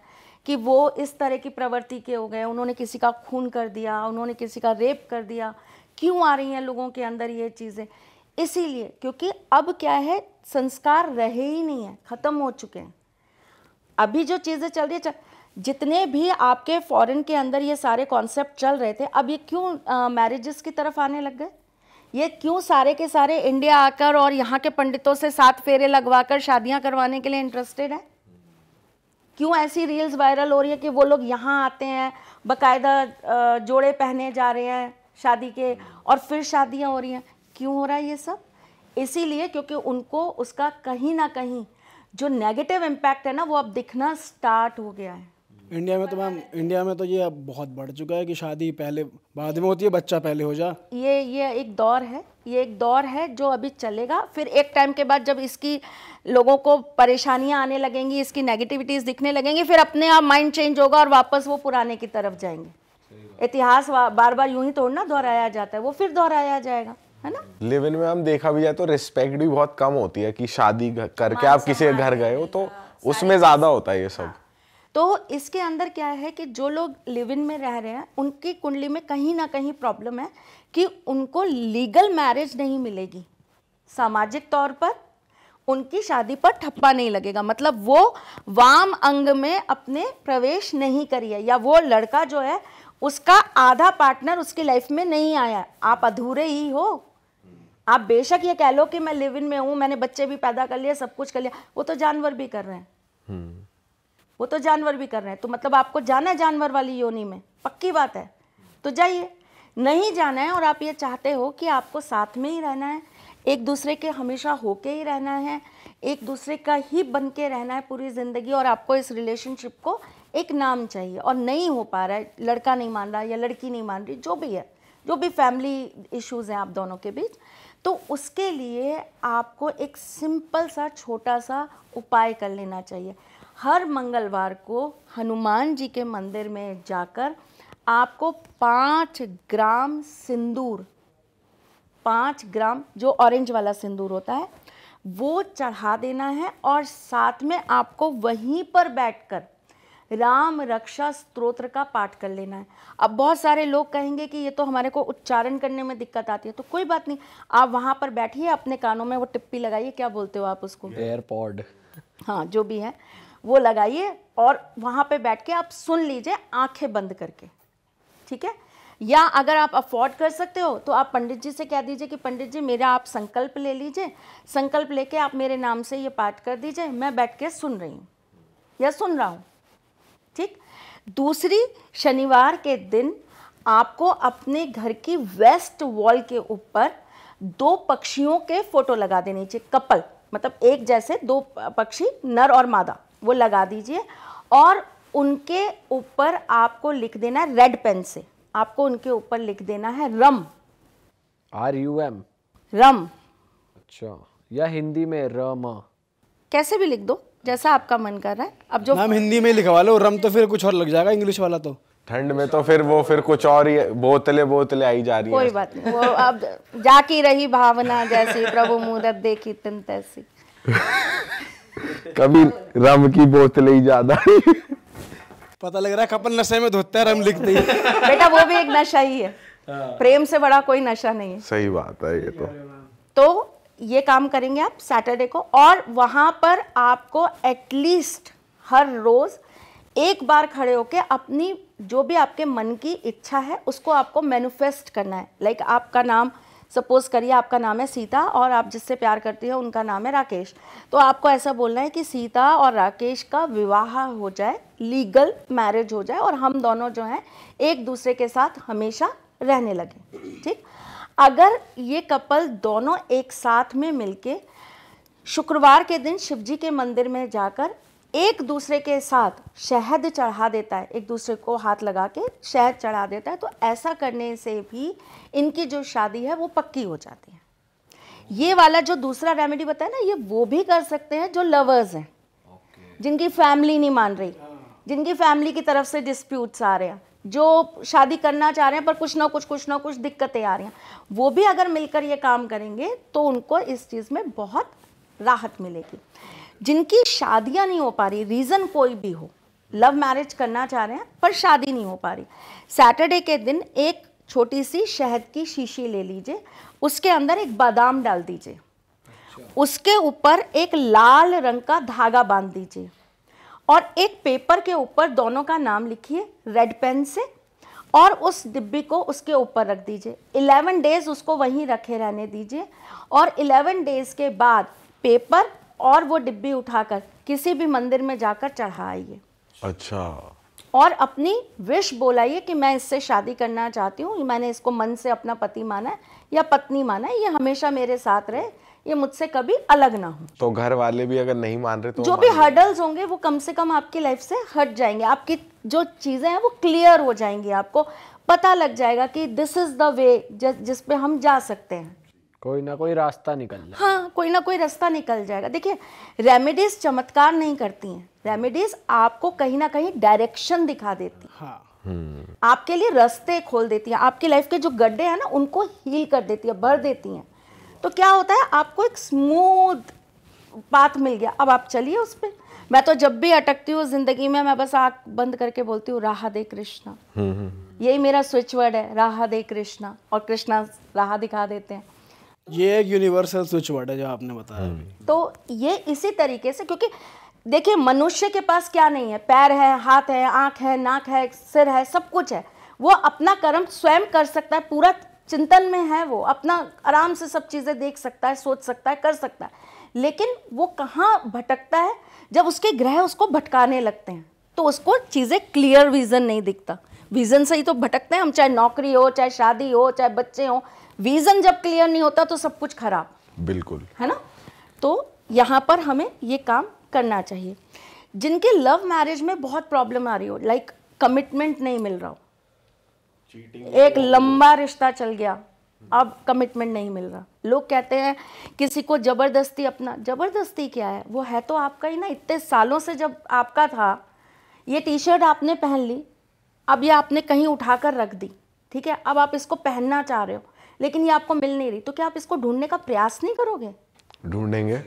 [SPEAKER 1] कि वो इस तरह की प्रवृत्ति के हो गए उन्होंने किसी का खून कर दिया उन्होंने किसी का रेप कर दिया क्यों आ रही हैं लोगों के अंदर ये चीज़ें इसीलिए क्योंकि अब क्या है संस्कार रहे ही नहीं है ख़त्म हो चुके हैं अभी जो चीज़ें चल रही है जितने भी आपके फॉरेन के अंदर ये सारे कॉन्सेप्ट चल रहे थे अब ये क्यों मैरिजेस की तरफ आने लग गए ये क्यों सारे के सारे इंडिया आकर और यहाँ के पंडितों से सात फेरे लगवा कर शादियाँ करवाने के लिए इंटरेस्टेड है क्यों ऐसी रील्स वायरल हो रही है कि वो लोग यहाँ आते हैं बकायदा जोड़े पहने जा रहे हैं शादी के और फिर शादियाँ हो रही हैं क्यों हो रहा है ये सब इसीलिए क्योंकि उनको उसका कहीं ना कहीं जो नेगेटिव इम्पैक्ट है ना वो अब दिखना स्टार्ट हो गया है
[SPEAKER 4] इंडिया में तो मैम इंडिया में तो ये अब बहुत बढ़ चुका है कि शादी पहले बाद में होती है बच्चा पहले हो जा
[SPEAKER 1] ये ये एक दौर है ये एक दौर है जो अभी चलेगा फिर एक टाइम के बाद जब इसकी लोगों को परेशानियां आने लगेंगी इसकी नेगेटिविटीज़ दिखने लगेंगी फिर अपने आप माइंड चेंज होगा और वापस वो पुराने की तरफ जाएंगे इतिहास बार बार यूं ही तोड़ना दोहराया जाता है वो फिर दोहराया जाएगा है ना
[SPEAKER 2] लिव इन में हम देखा भी जाए तो रिस्पेक्ट भी बहुत कम होती है कि शादी करके आप किसी घर गए हो तो उसमें ज़्यादा होता है ये सब
[SPEAKER 1] तो इसके अंदर क्या है कि जो लोग लिव इन में रह रहे हैं उनकी कुंडली में कहीं ना कहीं प्रॉब्लम है कि उनको लीगल मैरिज नहीं मिलेगी सामाजिक तौर पर उनकी शादी पर ठप्पा नहीं लगेगा मतलब वो वाम अंग में अपने प्रवेश नहीं करी है या वो लड़का जो है उसका आधा पार्टनर उसकी लाइफ में नहीं आया आप अधूरे ही हो आप बेशक ये कह लो कि मैं लिव इन में हूँ मैंने बच्चे भी पैदा कर लिए सब कुछ कर लिया वो तो जानवर भी कर रहे हैं हम्म। वो तो जानवर भी कर रहे हैं तो मतलब आपको जाना है जानवर वाली योनी में पक्की बात है तो जाइए नहीं जाना है और आप ये चाहते हो कि आपको साथ में ही रहना है एक दूसरे के हमेशा होके ही रहना है एक दूसरे का ही बन के रहना है पूरी ज़िंदगी और आपको इस रिलेशनशिप को एक नाम चाहिए और नहीं हो पा रहा है लड़का नहीं मान रहा या लड़की नहीं मान रही जो भी है जो भी फैमिली इश्यूज़ हैं आप दोनों के बीच तो उसके लिए आपको एक सिंपल सा छोटा सा उपाय कर लेना चाहिए हर मंगलवार को हनुमान जी के मंदिर में जाकर आपको पाँच ग्राम सिंदूर पाँच ग्राम जो ऑरेंज वाला सिंदूर होता है वो चढ़ा देना है और साथ में आपको वहीं पर बैठकर राम रक्षा स्त्रोत्र का पाठ कर लेना है अब बहुत सारे लोग कहेंगे कि ये तो हमारे को उच्चारण करने में दिक्कत आती है तो कोई बात नहीं आप वहाँ पर बैठिए अपने कानों में वो टिप्पी लगाइए क्या बोलते हो आप उसको एयरपॉड हाँ जो भी है वो लगाइए और वहाँ पे बैठ के आप सुन लीजिए आंखें बंद करके ठीक है या अगर आप अफोर्ड कर सकते हो तो आप पंडित जी से कह दीजिए कि पंडित जी मेरा आप संकल्प ले लीजिए संकल्प लेके आप मेरे नाम से ये पाठ कर दीजिए मैं बैठ के सुन रही हूँ या सुन रहा हूँ ठीक दूसरी शनिवार के दिन आपको अपने घर की वेस्ट वॉल के ऊपर दो पक्षियों के फोटो लगा देने चाहिए कपल मतलब एक जैसे दो पक्षी नर और मादा वो लगा दीजिए और उनके ऊपर आपको लिख देना है रेड पेन से आपको उनके ऊपर लिख देना है रम आर यू एम रम अच्छा या हिंदी में रम कैसे भी लिख दो जैसा आपका मन कर रहा है अब जो नाम हिंदी
[SPEAKER 2] में लिखवा लो रम तो फिर कुछ और लग जाएगा इंग्लिश वाला तो ठंड में तो फिर वो फिर कुछ और ही बोतले बोतले आई जा रही कोई
[SPEAKER 1] बात नहीं वो अब जाकी रही भावना जैसी प्रभु मुहूर्त देखी तैसी
[SPEAKER 2] कभी रम की बोतल ही ज्यादा
[SPEAKER 4] पता लग रहा है कपल नशे में धोते रम लिखते हैं
[SPEAKER 1] बेटा वो भी एक नशा ही है हाँ। प्रेम से बड़ा कोई नशा नहीं है
[SPEAKER 2] सही बात है ये तो
[SPEAKER 1] तो ये काम करेंगे आप सैटरडे को और वहां पर आपको एटलीस्ट हर रोज एक बार खड़े होके अपनी जो भी आपके मन की इच्छा है उसको आपको मैनिफेस्ट करना है लाइक like आपका नाम सपोज़ करिए आपका नाम है सीता और आप जिससे प्यार करती हो उनका नाम है राकेश तो आपको ऐसा बोलना है कि सीता और राकेश का विवाह हो जाए लीगल मैरिज हो जाए और हम दोनों जो हैं एक दूसरे के साथ हमेशा रहने लगे ठीक अगर ये कपल दोनों एक साथ में मिलके शुक्रवार के दिन शिव जी के मंदिर में जाकर एक दूसरे के साथ शहद चढ़ा देता है एक दूसरे को हाथ लगा के शहद चढ़ा देता है तो ऐसा करने से भी इनकी जो शादी है वो पक्की हो जाती है ये वाला जो दूसरा रेमेडी बताया ना ये वो भी कर सकते हैं जो लवर्स हैं जिनकी फैमिली नहीं मान रही जिनकी फैमिली की तरफ से डिस्प्यूट्स आ रहे हैं जो शादी करना चाह रहे हैं पर कुछ ना कुछ कुछ ना कुछ दिक्कतें आ रही हैं वो भी अगर मिलकर ये काम करेंगे तो उनको इस चीज़ में बहुत राहत मिलेगी जिनकी शादियां नहीं हो पा रही रीज़न कोई भी हो लव मैरिज करना चाह रहे हैं पर शादी नहीं हो पा रही सैटरडे के दिन एक छोटी सी शहद की शीशी ले लीजिए उसके अंदर एक बादाम डाल दीजिए अच्छा। उसके ऊपर एक लाल रंग का धागा बांध दीजिए और एक पेपर के ऊपर दोनों का नाम लिखिए रेड पेन से और उस डिब्बी को उसके ऊपर रख दीजिए इलेवन डेज उसको वहीं रखे रहने दीजिए और इलेवन डेज के बाद पेपर और वो डिब्बी उठाकर किसी भी मंदिर में जाकर चढ़ाइए अच्छा और अपनी विश बोलाइए कि मैं इससे शादी करना चाहती हूँ मैंने इसको मन से अपना पति माना है या पत्नी माना है ये हमेशा मेरे साथ रहे ये मुझसे कभी अलग ना हो
[SPEAKER 2] तो घर वाले भी अगर नहीं मान रहे तो जो भी हर्डल्स
[SPEAKER 1] होंगे वो कम से कम आपकी लाइफ से हट जाएंगे आपकी जो चीज़ें हैं वो क्लियर हो जाएंगी आपको पता लग जाएगा कि दिस इज़ द वे जिस पे हम जा सकते हैं
[SPEAKER 3] कोई ना कोई रास्ता निकल जाएगा
[SPEAKER 1] हाँ कोई ना कोई रास्ता निकल जाएगा देखिए रेमेडीज चमत्कार नहीं करती हैं रेमेडीज आपको कहीं ना कहीं डायरेक्शन दिखा देती हाँ हम्म। आपके लिए रास्ते खोल देती है आपकी लाइफ के जो गड्ढे हैं ना उनको हील कर देती है भर देती हैं तो क्या होता है आपको एक स्मूथ बात मिल गया अब आप चलिए उस पर मैं तो जब भी अटकती हूँ जिंदगी में मैं बस आँख बंद करके बोलती हूँ राह दे कृष्णा
[SPEAKER 2] हम्म, हम्म।
[SPEAKER 1] यही मेरा स्विच वर्ड है राह दे कृष्णा और कृष्णा राह दिखा देते हैं
[SPEAKER 4] ये एक यूनिवर्सल स्विच वर्ड है जो आपने बताया हम्म।
[SPEAKER 1] तो ये इसी तरीके से क्योंकि देखिए मनुष्य के पास क्या नहीं है पैर है हाथ है आँख है नाक है सिर है सब कुछ है वो अपना कर्म स्वयं कर सकता है पूरा चिंतन में है वो अपना आराम से सब चीज़ें देख सकता है सोच सकता है कर सकता है लेकिन वो कहाँ भटकता है जब उसके ग्रह उसको भटकाने लगते हैं तो उसको चीज़ें क्लियर विज़न नहीं दिखता विज़न से ही तो भटकते हैं हम चाहे नौकरी हो चाहे शादी हो चाहे बच्चे हों विजन जब क्लियर नहीं होता तो सब कुछ खराब बिल्कुल है ना तो यहाँ पर हमें ये काम करना चाहिए जिनके लव मैरिज में बहुत प्रॉब्लम आ रही हो लाइक like, कमिटमेंट नहीं मिल रहा हो एक लंबा रिश्ता चल गया अब कमिटमेंट नहीं मिल रहा लोग कहते हैं किसी को ज़बरदस्ती अपना ज़बरदस्ती क्या है वो है तो आपका ही ना इतने सालों से जब आपका था ये टी शर्ट आपने पहन ली अब ये आपने कहीं उठा कर रख दी ठीक है अब आप इसको पहनना चाह रहे हो लेकिन ये आपको मिल नहीं रही तो क्या आप इसको ढूंढने का प्रयास नहीं करोगे ढूंढेंगे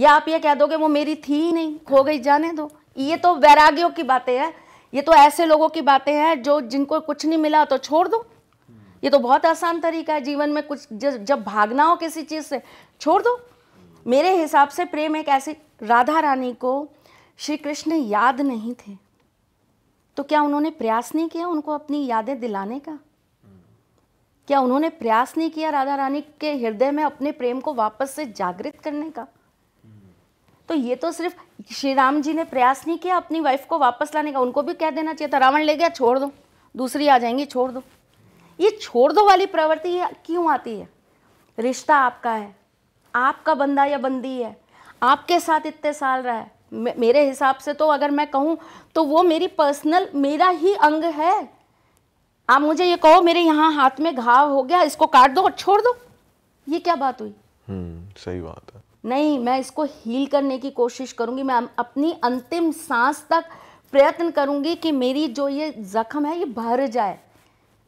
[SPEAKER 1] या आप ये कह दोगे वो मेरी थी ही नहीं खो गई जाने दो ये तो वैरागियों की बातें हैं ये तो ऐसे लोगों की बातें हैं जो जिनको कुछ नहीं मिला तो छोड़ दो ये तो बहुत आसान तरीका है जीवन में कुछ जब भागना हो किसी चीज़ से छोड़ दो मेरे हिसाब से प्रेम एक ऐसी राधा रानी को श्री कृष्ण याद नहीं थे तो क्या उन्होंने प्रयास नहीं किया उनको अपनी यादें दिलाने का क्या उन्होंने प्रयास नहीं किया राधा रानी के हृदय में अपने प्रेम को वापस से जागृत करने का तो ये तो सिर्फ श्री राम जी ने प्रयास नहीं किया अपनी वाइफ को वापस लाने का उनको भी कह देना चाहिए था रावण ले गया छोड़ दो दूसरी आ जाएंगी छोड़ दो ये छोड़ दो वाली प्रवृत्ति क्यों आती है रिश्ता आपका है आपका बंदा या बंदी है आपके साथ इतने साल रहा है मेरे हिसाब से तो अगर मैं कहूँ तो वो मेरी पर्सनल मेरा ही अंग है आप मुझे ये कहो मेरे यहाँ हाथ में घाव हो गया इसको काट दो और छोड़ दो ये क्या बात हुई
[SPEAKER 2] हम्म, सही बात है
[SPEAKER 1] नहीं मैं इसको हील करने की कोशिश करूंगी मैं अपनी अंतिम सांस तक प्रयत्न करूंगी कि मेरी जो ये जख्म है ये भर जाए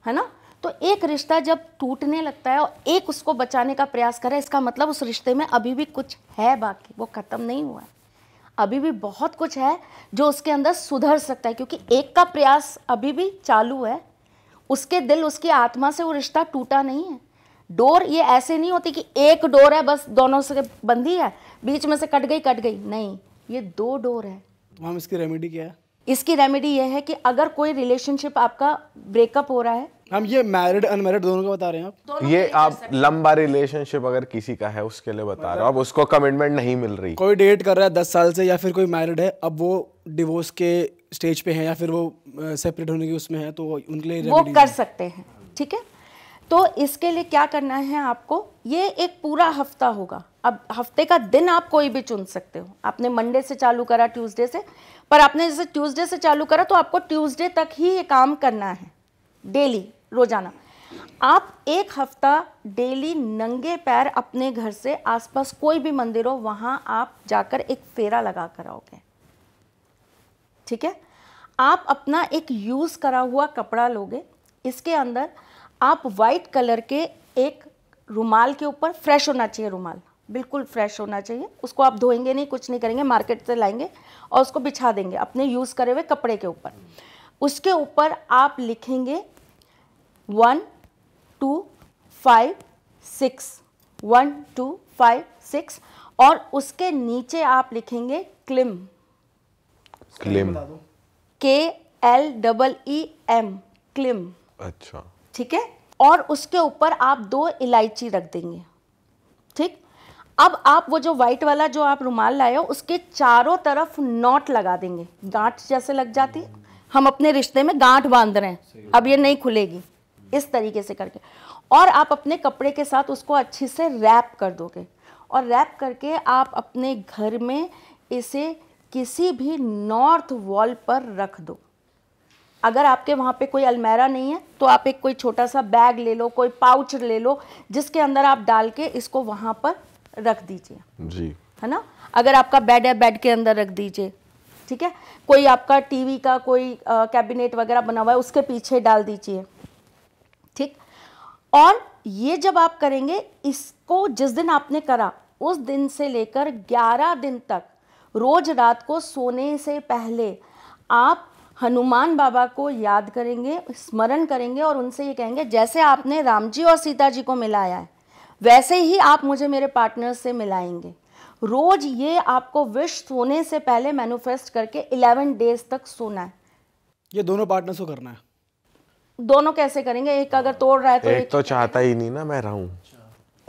[SPEAKER 1] है ना तो एक रिश्ता जब टूटने लगता है और एक उसको बचाने का प्रयास करे इसका मतलब उस रिश्ते में अभी भी कुछ है बाकी वो ख़त्म नहीं हुआ है अभी भी बहुत कुछ है जो उसके अंदर सुधर सकता है क्योंकि एक का प्रयास अभी भी चालू है उसके दिल उसकी आत्मा से वो रिश्ता टूटा नहीं है डोर ये ऐसे नहीं होती कि एक डोर है बस दोनों से बंदी है बीच में से कट गई कट गई नहीं ये दो डोर है
[SPEAKER 4] तो हम इसकी रेमेडी क्या है
[SPEAKER 1] इसकी रेमेडी ये है कि अगर कोई रिलेशनशिप आपका ब्रेकअप हो रहा है हम ये
[SPEAKER 4] मैरिड अनमैरिड दोनों का बता रहे हैं आप
[SPEAKER 2] ये आप लंबा रिलेशनशिप अगर किसी का है उसके लिए बता रहे हो अब उसको कमिटमेंट नहीं मिल रही
[SPEAKER 4] कोई डेट कर रहा है दस
[SPEAKER 2] साल से या फिर कोई मैरिड है
[SPEAKER 4] अब वो डिवोर्स के स्टेज पे हैं या फिर वो सेपरेट होने की उसमें है तो उनके लिए वो कर है।
[SPEAKER 1] सकते हैं ठीक है तो इसके लिए क्या करना है आपको ये एक पूरा हफ्ता होगा अब हफ्ते का दिन आप कोई भी चुन सकते हो आपने मंडे से चालू करा ट्यूसडे से पर आपने जैसे ट्यूसडे से चालू करा तो आपको ट्यूसडे तक ही ये काम करना है डेली रोजाना आप एक हफ्ता डेली नंगे पैर अपने घर से आसपास कोई भी मंदिर हो वहां आप जाकर एक फेरा लगा कर आओगे ठीक है आप अपना एक यूज़ करा हुआ कपड़ा लोगे इसके अंदर आप वाइट कलर के एक रुमाल के ऊपर फ्रेश होना चाहिए रुमाल बिल्कुल फ्रेश होना चाहिए उसको आप धोएंगे नहीं कुछ नहीं करेंगे मार्केट से लाएंगे और उसको बिछा देंगे अपने यूज़ करे हुए कपड़े के ऊपर उसके ऊपर आप लिखेंगे one two five six one two five six और उसके नीचे आप लिखेंगे Klim Klim K L double E M Klim अच्छा ठीक है और उसके ऊपर आप दो इलायची रख देंगे ठीक अब आप वो जो व्हाइट वाला जो आप रुमाल लाए हो उसके चारों तरफ नॉट लगा देंगे गांठ जैसे लग जाती है हम अपने रिश्ते में गांठ बांध रहे हैं अब ये नहीं खुलेगी इस तरीके से करके और आप अपने कपड़े के साथ उसको अच्छे से रैप कर दोगे और रैप करके आप अपने घर में इसे किसी भी नॉर्थ वॉल पर रख दो अगर आपके वहाँ पे कोई अलमेरा नहीं है तो आप एक कोई छोटा सा बैग ले लो कोई पाउच ले लो जिसके अंदर आप डाल के इसको वहाँ पर रख दीजिए जी है ना अगर आपका बेड है बेड के अंदर रख दीजिए ठीक है कोई आपका टीवी का कोई कैबिनेट वगैरह बना हुआ है उसके पीछे डाल दीजिए ठीक और ये जब आप करेंगे इसको जिस दिन आपने करा उस दिन से लेकर 11 दिन तक रोज रात को सोने से पहले आप हनुमान बाबा को याद करेंगे स्मरण करेंगे और उनसे ये कहेंगे जैसे आपने राम जी और सीता जी को मिलाया है वैसे ही आप मुझे मेरे पार्टनर से मिलाएंगे रोज ये आपको विश सोने से पहले मैनुफेस्ट करके इलेवन डेज तक सोना है
[SPEAKER 4] ये दोनों पार्टनर्स को करना
[SPEAKER 1] है दोनों कैसे करेंगे एक अगर तोड़ रहा है तो एक
[SPEAKER 2] तो चाहता ही नहीं ना मैं रहूं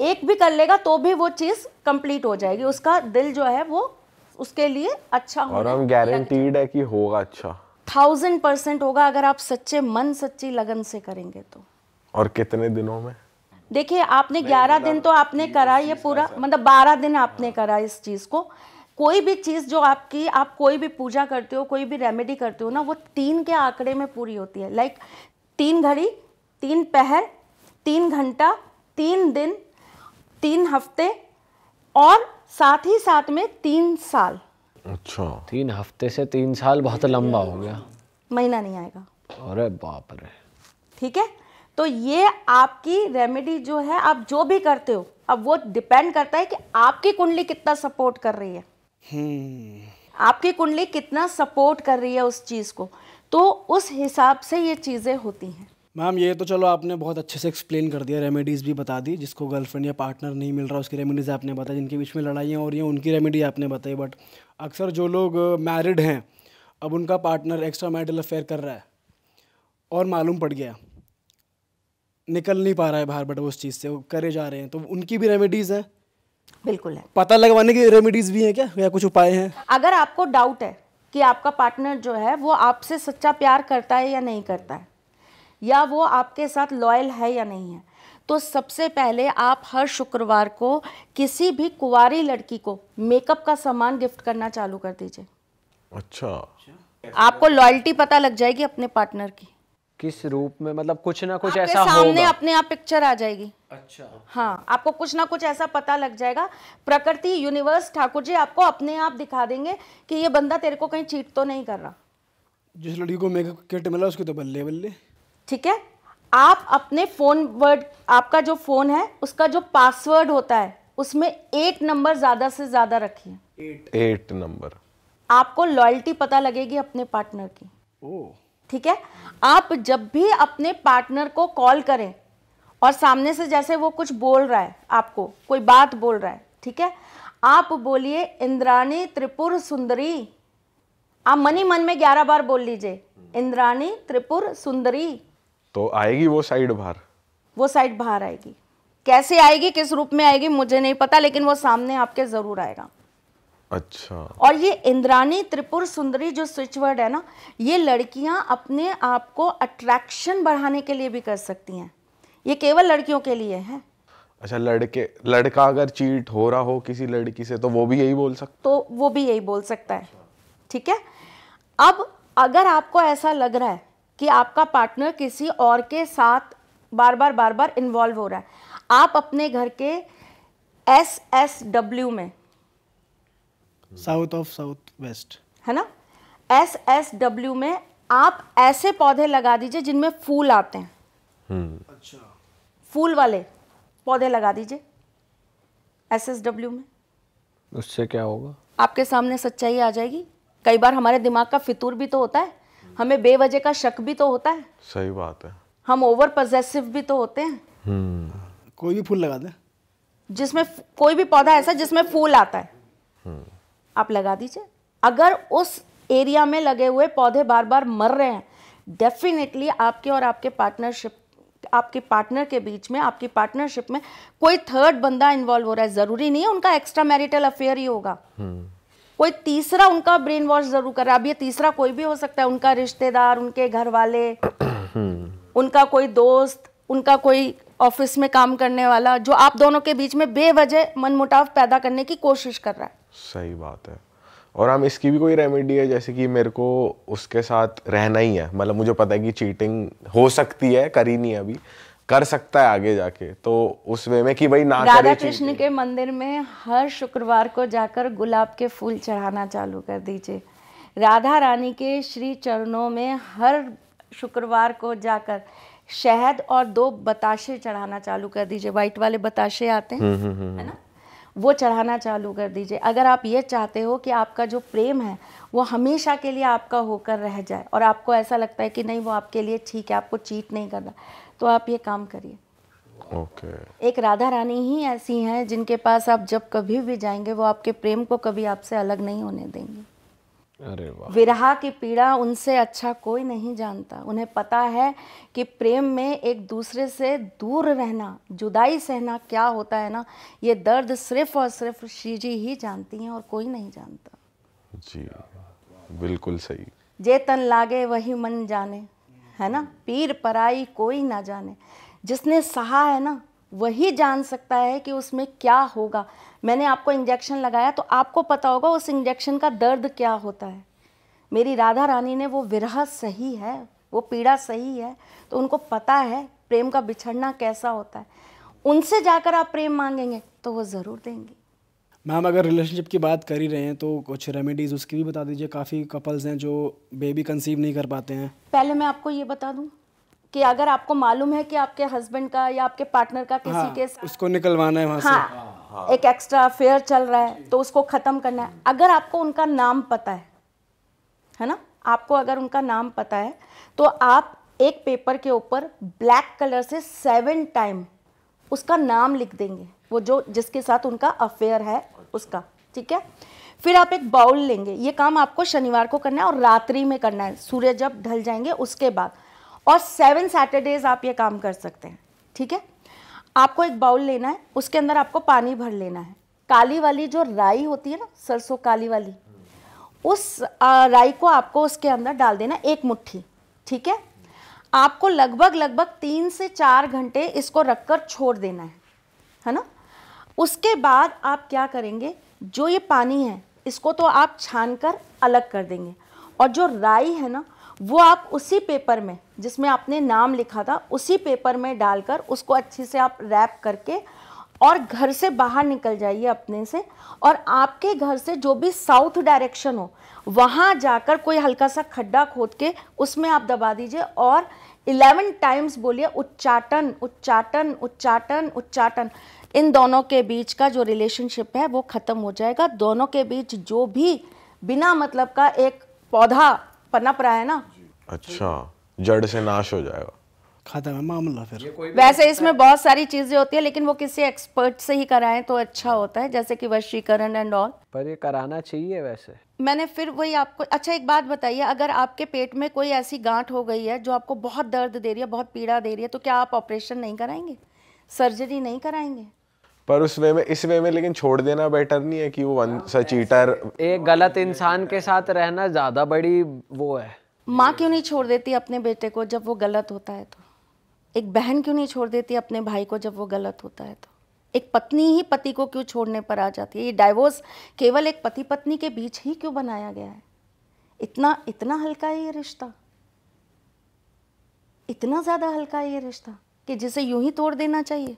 [SPEAKER 1] एक भी कर लेगा तो भी वो चीज़ कंप्लीट हो जाएगी उसका दिल जो है वो उसके लिए अच्छा और हम
[SPEAKER 2] गारंटीड है कि होगा अच्छा
[SPEAKER 1] थाउजेंड परसेंट होगा अगर आप सच्चे मन सच्ची लगन से करेंगे तो
[SPEAKER 2] और कितने दिनों में
[SPEAKER 1] देखिए आपने ग्यारह दिन तो आपने करा ये पूरा मतलब बारह दिन हाँ। आपने करा इस चीज़ को कोई भी चीज़ जो आपकी आप कोई भी पूजा करते हो कोई भी रेमेडी करते हो ना वो तीन के आंकड़े में पूरी होती है लाइक तीन घड़ी तीन पहर तीन घंटा तीन दिन तीन हफ्ते और साथ ही साथ में तीन साल
[SPEAKER 2] अच्छा तीन हफ्ते
[SPEAKER 3] से तीन साल बहुत लंबा हो गया
[SPEAKER 1] महीना नहीं आएगा
[SPEAKER 3] अरे बाप रे
[SPEAKER 1] ठीक है तो ये आपकी रेमेडी जो है आप जो भी करते हो अब वो डिपेंड करता है कि आपकी कुंडली कितना सपोर्ट कर रही है हम्म। आपकी कुंडली कितना सपोर्ट कर रही है उस चीज़ को तो उस हिसाब से ये चीज़ें होती हैं
[SPEAKER 4] मैम ये तो चलो आपने बहुत अच्छे से एक्सप्लेन कर दिया रेमेडीज़ भी बता दी जिसको गर्लफ्रेंड या पार्टनर नहीं मिल रहा उसकी रेमेडीज़ आपने बताई जिनके बीच में लड़ाइयाँ हो रही हैं उनकी रेमेडी आपने बताई बट अक्सर जो लोग मैरिड हैं अब उनका पार्टनर एक्स्ट्रा मैरिटल अफेयर कर रहा है और मालूम पड़ गया निकल नहीं पा रहा है बाहर बट वो उस चीज़ से वो करे जा रहे हैं तो उनकी भी रेमेडीज़ हैं बिल्कुल है पता लगवाने की रेमेडीज़ भी हैं क्या या कुछ उपाय हैं
[SPEAKER 1] अगर आपको डाउट है कि आपका पार्टनर जो है वो आपसे सच्चा प्यार करता है या नहीं करता है या वो आपके साथ लॉयल है या नहीं है तो सबसे पहले आप हर शुक्रवार को किसी भी कुवारी लड़की को मेकअप का सामान गिफ्ट करना चालू कर दीजिए
[SPEAKER 3] अच्छा आपको लॉयल्टी
[SPEAKER 1] पता लग जाएगी अपने पार्टनर की
[SPEAKER 3] किस रूप में मतलब कुछ ना कुछ आपके ऐसा सामने होगा। अपने
[SPEAKER 1] आप पिक्चर आ जाएगी अच्छा हाँ आपको कुछ ना कुछ ऐसा पता लग जाएगा प्रकृति यूनिवर्स ठाकुर जी आपको अपने आप दिखा देंगे कि ये बंदा तेरे को कहीं चीट तो नहीं कर रहा जिस लड़की को मेकअप किट मिला
[SPEAKER 4] उसके तो बल्ले बल्ले
[SPEAKER 1] ठीक है आप अपने फ़ोन वर्ड आपका जो फ़ोन है उसका जो पासवर्ड होता है उसमें एट नंबर ज़्यादा से ज़्यादा रखिए
[SPEAKER 2] एट एट नंबर
[SPEAKER 1] आपको लॉयल्टी पता लगेगी अपने पार्टनर की oh. ठीक है आप जब भी अपने पार्टनर को कॉल करें और सामने से जैसे वो कुछ बोल रहा है आपको कोई बात बोल रहा है ठीक है आप बोलिए इंद्राणी त्रिपुर सुंदरी आप मनी मन में ग्यारह बार बोल लीजिए इंद्राणी त्रिपुर सुंदरी
[SPEAKER 2] तो आएगी वो साइड बाहर
[SPEAKER 1] वो साइड बाहर आएगी कैसे आएगी किस रूप में आएगी मुझे नहीं पता लेकिन वो सामने आपके जरूर आएगा अच्छा और ये इंद्रानी त्रिपुर सुंदरी जो स्विचवर्ड है ना ये लड़कियां अपने आप को अट्रैक्शन बढ़ाने के लिए भी कर सकती हैं ये केवल लड़कियों के लिए है
[SPEAKER 2] अच्छा लड़के लड़का अगर चीट हो रहा हो किसी लड़की से तो वो भी यही बोल सकता
[SPEAKER 1] तो वो भी यही बोल सकता है ठीक है अब अगर आपको ऐसा लग रहा है कि आपका पार्टनर किसी और के साथ बार बार बार बार इन्वॉल्व हो रहा है आप अपने घर के एस एस डब्ल्यू में
[SPEAKER 4] साउथ ऑफ साउथ वेस्ट
[SPEAKER 1] है ना एस एस डब्ल्यू में आप ऐसे पौधे लगा दीजिए जिनमें फूल आते हैं
[SPEAKER 4] हम्म। अच्छा
[SPEAKER 1] फूल वाले पौधे लगा दीजिए एस एस डब्ल्यू में
[SPEAKER 2] उससे क्या होगा
[SPEAKER 1] आपके सामने सच्चाई आ जाएगी कई बार हमारे दिमाग का फितूर भी तो होता है हमें बेवजह का शक भी तो होता है सही बात है हम ओवर पॉजेसिव भी तो होते हैं
[SPEAKER 4] हम्म। कोई भी फूल लगा दे
[SPEAKER 1] जिसमें कोई भी पौधा ऐसा जिसमें फूल आता है हम्म। आप लगा दीजिए अगर उस एरिया में लगे हुए पौधे बार बार मर रहे हैं डेफिनेटली आपके और आपके पार्टनरशिप आपके पार्टनर के बीच में आपकी पार्टनरशिप में कोई थर्ड बंदा इन्वॉल्व हो रहा है ज़रूरी नहीं है उनका एक्स्ट्रा मैरिटल अफेयर ही होगा हम्म। कोई तीसरा उनका ब्रेन वॉश जरूर कर रहा है अब ये तीसरा कोई भी हो सकता है उनका रिश्तेदार उनके घर वाले हम्म। उनका कोई दोस्त उनका कोई ऑफिस में काम करने वाला जो आप दोनों के बीच में बेवजह मनमुटाव पैदा करने की कोशिश कर रहा है
[SPEAKER 2] सही बात है और हम इसकी भी कोई रेमेडी है जैसे कि मेरे को उसके साथ रहना ही है मतलब मुझे पता है कि चीटिंग हो सकती है करी नहीं अभी कर सकता है आगे जाके तो उस वे में कि भाई ना राधा कृष्ण
[SPEAKER 1] के मंदिर में हर शुक्रवार को जाकर गुलाब के फूल चढ़ाना चालू कर दीजिए राधा रानी के श्री चरणों में हर शुक्रवार को जाकर शहद और दो बताशे चढ़ाना चालू कर दीजिए व्हाइट वाले बताशे आते हैं हम्म, हम्म, हम्म, है ना वो चढ़ाना चालू कर दीजिए अगर आप ये चाहते हो कि आपका जो प्रेम है वो हमेशा के लिए आपका होकर रह जाए और आपको ऐसा लगता है कि नहीं वो आपके लिए ठीक है आपको चीट नहीं करना तो आप ये काम करिए ओके okay. एक राधा रानी ही ऐसी हैं जिनके पास आप जब कभी भी जाएंगे वो आपके प्रेम को कभी आपसे अलग नहीं होने देंगे अरे वाह विरह की पीड़ा उनसे अच्छा कोई नहीं जानता उन्हें पता है कि प्रेम में एक दूसरे से दूर रहना जुदाई सहना क्या होता है ना ये दर्द सिर्फ और सिर्फ श्री जी ही जानती हैं और कोई नहीं जानता
[SPEAKER 2] जी बिल्कुल सही
[SPEAKER 1] जे तन लागे वही मन जाने है ना पीर पराई कोई ना जाने जिसने सहा है ना वही जान सकता है कि उसमें क्या होगा मैंने आपको इंजेक्शन लगाया तो आपको पता होगा उस इंजेक्शन का दर्द क्या होता है मेरी राधा रानी ने वो विरह सही है वो पीड़ा सही है तो उनको पता है प्रेम का बिछड़ना कैसा होता है उनसे जाकर आप प्रेम मांगेंगे तो वो ज़रूर देंगे
[SPEAKER 4] मैम अगर रिलेशनशिप की बात कर ही रहे हैं तो कुछ रेमेडीज़ उसकी भी बता दीजिए काफ़ी कपल्स हैं जो बेबी कंसीव नहीं कर पाते हैं
[SPEAKER 1] पहले मैं आपको ये बता दूँ कि अगर आपको मालूम है कि आपके हस्बैंड का या आपके पार्टनर का किसी हाँ, के साथ
[SPEAKER 4] उसको निकलवाना है वहाँ हाँ, से हाँ, हाँ। एक
[SPEAKER 1] एक्स्ट्रा अफेयर चल रहा है तो उसको ख़त्म करना है अगर आपको उनका नाम पता है है ना आपको अगर उनका नाम पता है तो आप एक पेपर के ऊपर ब्लैक कलर से सेवन टाइम उसका नाम लिख देंगे वो जो जिसके साथ उनका अफेयर है उसका ठीक है फिर आप एक बाउल लेंगे ये काम आपको शनिवार को करना है और रात्रि में करना है सूर्य जब ढल जाएंगे उसके बाद और सेवन सैटरडेज आप ये काम कर सकते हैं ठीक है आपको एक बाउल लेना है उसके अंदर आपको पानी भर लेना है काली वाली जो राई होती है ना सरसों काली वाली उस राई को आपको उसके अंदर डाल देना एक मुट्ठी ठीक है आपको लगभग लगभग तीन से चार घंटे इसको रखकर छोड़ देना है है ना उसके बाद आप क्या करेंगे जो ये पानी है इसको तो आप छान कर अलग कर देंगे और जो राई है ना वो आप उसी पेपर में जिसमें आपने नाम लिखा था उसी पेपर में डालकर उसको अच्छे से आप रैप करके और घर से बाहर निकल जाइए अपने से और आपके घर से जो भी साउथ डायरेक्शन हो वहाँ जाकर कोई हल्का सा खड्डा खोद के उसमें आप दबा दीजिए और इलेवन टाइम्स बोलिए उच्चाटन उच्चाटन उच्चाटन उच्चाटन इन दोनों के बीच का जो रिलेशनशिप है वो ख़त्म हो जाएगा दोनों के बीच जो भी बिना मतलब का एक पौधा पनप रहा है ना
[SPEAKER 2] अच्छा जड़ से नाश हो जाएगा खत्म
[SPEAKER 4] है मामला फिर
[SPEAKER 1] वैसे इसमें बहुत सारी चीजें होती है लेकिन वो किसी एक्सपर्ट से ही कराएं तो अच्छा होता है जैसे कि वशीकरण एंड ऑल पर ये कराना चाहिए वैसे मैंने फिर वही आपको अच्छा एक बात बताइए अगर आपके पेट में कोई ऐसी गांठ हो गई है जो आपको बहुत दर्द दे रही है बहुत पीड़ा दे रही है तो क्या आप ऑपरेशन नहीं कराएंगे सर्जरी नहीं कराएंगे
[SPEAKER 2] पर उस वे में इस वे में लेकिन छोड़ देना बेटर नहीं है कि वो वन हाँ, सचीटर
[SPEAKER 1] एक गलत इंसान के साथ रहना ज़्यादा
[SPEAKER 3] बड़ी वो है
[SPEAKER 1] माँ क्यों नहीं छोड़ देती अपने बेटे को जब वो गलत होता है तो एक बहन क्यों नहीं छोड़ देती अपने भाई को जब वो गलत होता है तो एक पत्नी ही पति को क्यों छोड़ने पर आ जाती है ये डाइवोर्स केवल एक पति पत्नी के बीच ही क्यों बनाया गया है इतना इतना हल्का है ये रिश्ता इतना ज़्यादा हल्का है ये रिश्ता कि जिसे यूं ही तोड़ देना चाहिए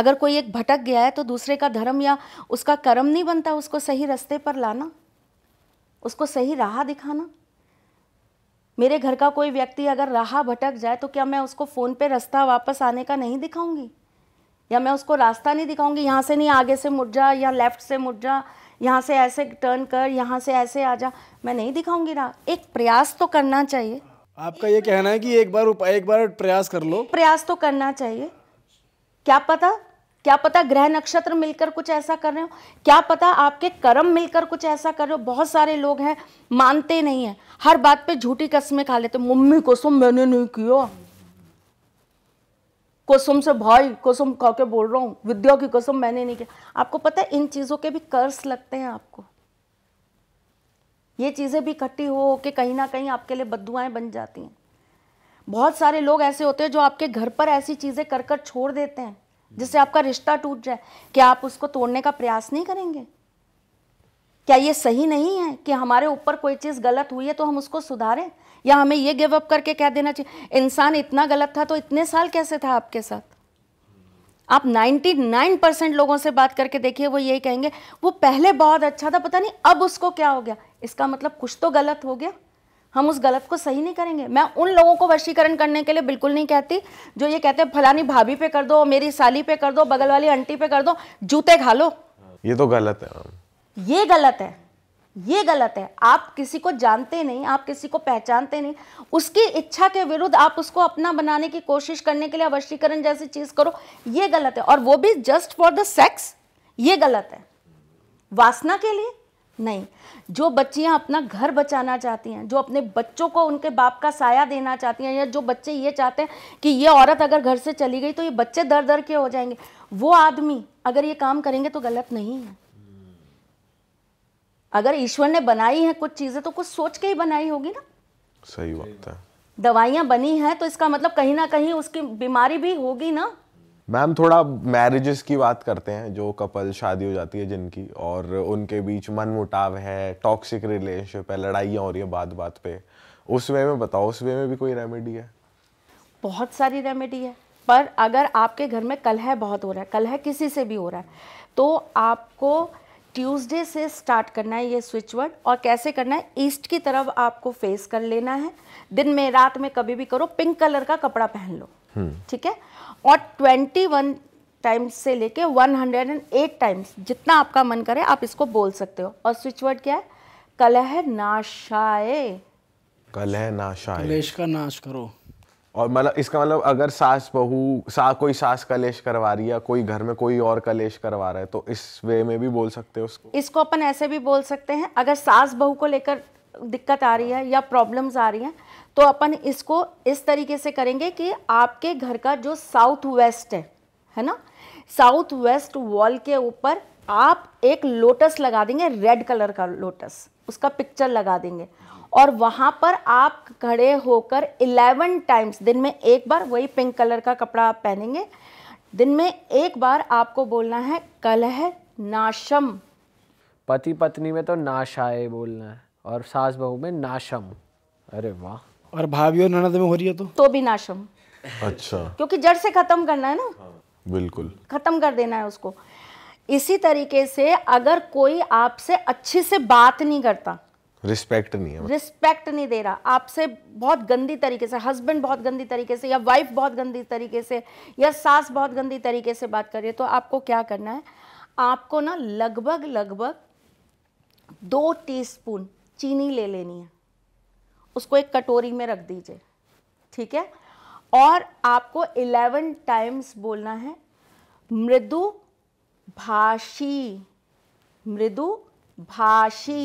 [SPEAKER 1] अगर कोई एक भटक गया है तो दूसरे का धर्म या उसका कर्म नहीं बनता उसको सही रास्ते पर लाना उसको सही राह दिखाना मेरे घर का कोई व्यक्ति अगर राह भटक जाए तो क्या मैं उसको फ़ोन पे रास्ता वापस आने का नहीं दिखाऊंगी या मैं उसको रास्ता नहीं दिखाऊंगी यहाँ से नहीं आगे से मुड़ जा या लेफ़्ट से मुड़ जा यहाँ से ऐसे टर्न कर यहाँ से ऐसे आ जा मैं नहीं दिखाऊंगी राह एक प्रयास तो करना चाहिए
[SPEAKER 4] आपका ये कहना है कि एक बार उपाय एक बार प्रयास कर
[SPEAKER 1] लो प्रयास तो करना चाहिए क्या पता क्या पता ग्रह नक्षत्र मिलकर कुछ ऐसा कर रहे हो क्या पता आपके कर्म मिलकर कुछ ऐसा कर रहे हो बहुत सारे लोग हैं मानते नहीं हैं हर बात पे झूठी कस्में खा लेते मम्मी कुसुम मैंने नहीं किया कुसुम से भाई कुसुम कह के बोल रहा हूँ विद्या की कसुम मैंने नहीं किया आपको पता है इन चीज़ों के भी कर्स लगते हैं आपको ये चीज़ें भी इकट्ठी हो के कहीं ना कहीं आपके लिए बदुआएँ बन जाती हैं बहुत सारे लोग ऐसे होते हैं जो आपके घर पर ऐसी चीज़ें कर कर छोड़ देते हैं जिससे आपका रिश्ता टूट जाए क्या आप उसको तोड़ने का प्रयास नहीं करेंगे क्या ये सही नहीं है कि हमारे ऊपर कोई चीज़ गलत हुई है तो हम उसको सुधारें या हमें ये गिव अप करके कह देना चाहिए इंसान इतना गलत था तो इतने साल कैसे था आपके साथ आप 99 परसेंट लोगों से बात करके देखिए वो यही कहेंगे वो पहले बहुत अच्छा था पता नहीं अब उसको क्या हो गया इसका मतलब कुछ तो गलत हो गया हम उस गलत को सही नहीं करेंगे मैं उन लोगों को वशीकरण करने के लिए बिल्कुल नहीं कहती जो ये कहते हैं फलानी भाभी पे कर दो मेरी साली पे कर दो बगल वाली आंटी पे कर दो जूते खा लो
[SPEAKER 2] ये तो गलत है
[SPEAKER 1] ये गलत है ये गलत है आप किसी को जानते नहीं आप किसी को पहचानते नहीं उसकी इच्छा के विरुद्ध आप उसको अपना बनाने की कोशिश करने के लिए अवश्यकरण जैसी चीज़ करो ये गलत है और वो भी जस्ट फॉर द सेक्स ये गलत है वासना के लिए नहीं जो बच्चियां अपना घर बचाना चाहती हैं जो अपने बच्चों को उनके बाप का साया देना चाहती हैं या जो बच्चे ये चाहते हैं कि ये औरत अगर घर से चली गई तो ये बच्चे दर दर के हो जाएंगे वो आदमी अगर ये काम करेंगे तो गलत नहीं है अगर ईश्वर ने बनाई है कुछ चीज़ें तो कुछ सोच के ही बनाई होगी ना सही वक्त है दवाइयां बनी हैं तो इसका मतलब कहीं ना कहीं उसकी बीमारी भी होगी ना
[SPEAKER 2] मैम थोड़ा मैरिजेस की बात करते हैं जो कपल शादी हो जाती है जिनकी और उनके बीच मन मुटाव है टॉक्सिक रिलेशनशिप है लड़ाइयाँ हो रही है बात बात पे उस वे में बताओ उस वे में भी कोई रेमेडी है
[SPEAKER 1] बहुत सारी रेमेडी है पर अगर आपके घर में कलह बहुत हो रहा है कलह किसी से भी हो रहा है तो आपको ट्यूसडे से स्टार्ट करना है ये स्विच वर्ड और कैसे करना है ईस्ट की तरफ आपको फेस कर लेना है दिन में रात में कभी भी करो पिंक कलर का कपड़ा पहन लो हम्म। ठीक है और 21 टाइम्स से लेके 108 टाइम्स जितना आपका मन करे आप इसको बोल सकते हो और स्विच वर्ड क्या है कलह नाशाए
[SPEAKER 2] कलह नाशाए कलेश का नाश करो और मतलब इसका मतलब अगर सास बहु सा कोई सास कलेश करवा रही है कोई घर में कोई और कलेश करवा रहा है तो इस वे में भी बोल सकते हो उसको
[SPEAKER 1] इसको अपन ऐसे भी बोल सकते हैं अगर सास बहू को लेकर दिक्कत आ रही है या प्रॉब्लम्स आ रही हैं तो अपन इसको इस तरीके से करेंगे कि आपके घर का जो साउथ वेस्ट है है ना साउथ वेस्ट वॉल के ऊपर आप एक लोटस लगा देंगे रेड कलर का लोटस उसका पिक्चर लगा देंगे और वहाँ पर आप खड़े होकर इलेवन टाइम्स दिन में एक बार वही पिंक कलर का कपड़ा आप पहनेंगे दिन में एक बार आपको बोलना है कलह नाशम
[SPEAKER 3] पति पत्नी में तो नाशाए बोलना है और सास
[SPEAKER 4] बहू में नाशम अरे वाह और भाभी और ननद में हो रही है तो
[SPEAKER 1] तो भी नाशम अच्छा क्योंकि जड़ से खत्म करना है ना हाँ, बिल्कुल खत्म कर देना है उसको इसी तरीके से अगर कोई आपसे अच्छे से बात नहीं करता
[SPEAKER 2] रिस्पेक्ट नहीं है
[SPEAKER 1] रिस्पेक्ट नहीं दे रहा आपसे बहुत गंदी तरीके से हस्बैंड बहुत गंदी तरीके से या वाइफ बहुत गंदी तरीके से या सास बहुत गंदी तरीके से बात कर रही है तो आपको क्या करना है आपको ना लगभग लगभग दो टीस्पून चीनी ले लेनी है उसको एक कटोरी में रख दीजिए ठीक है और आपको इलेवन टाइम्स बोलना है मृदु भाषी मृदु भाषी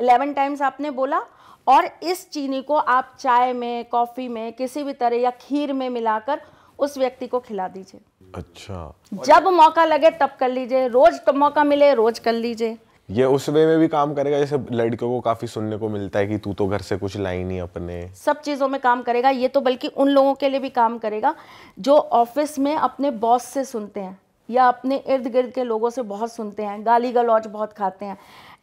[SPEAKER 1] इलेवन टाइम्स आपने बोला और इस चीनी को आप चाय में कॉफ़ी में किसी भी तरह या खीर में मिलाकर उस व्यक्ति को खिला दीजिए अच्छा जब मौका लगे तब कर लीजिए रोज तो मौका मिले रोज कर लीजिए
[SPEAKER 2] ये उस वे में भी काम करेगा जैसे लड़कियों को काफी सुनने को मिलता है कि तू तो घर से कुछ लाई नहीं अपने
[SPEAKER 1] सब चीजों में काम करेगा ये तो बल्कि उन लोगों के लिए भी काम करेगा जो ऑफिस में अपने बॉस से सुनते हैं या अपने इर्द गिर्द के लोगों से बहुत सुनते हैं गाली गलौज बहुत खाते हैं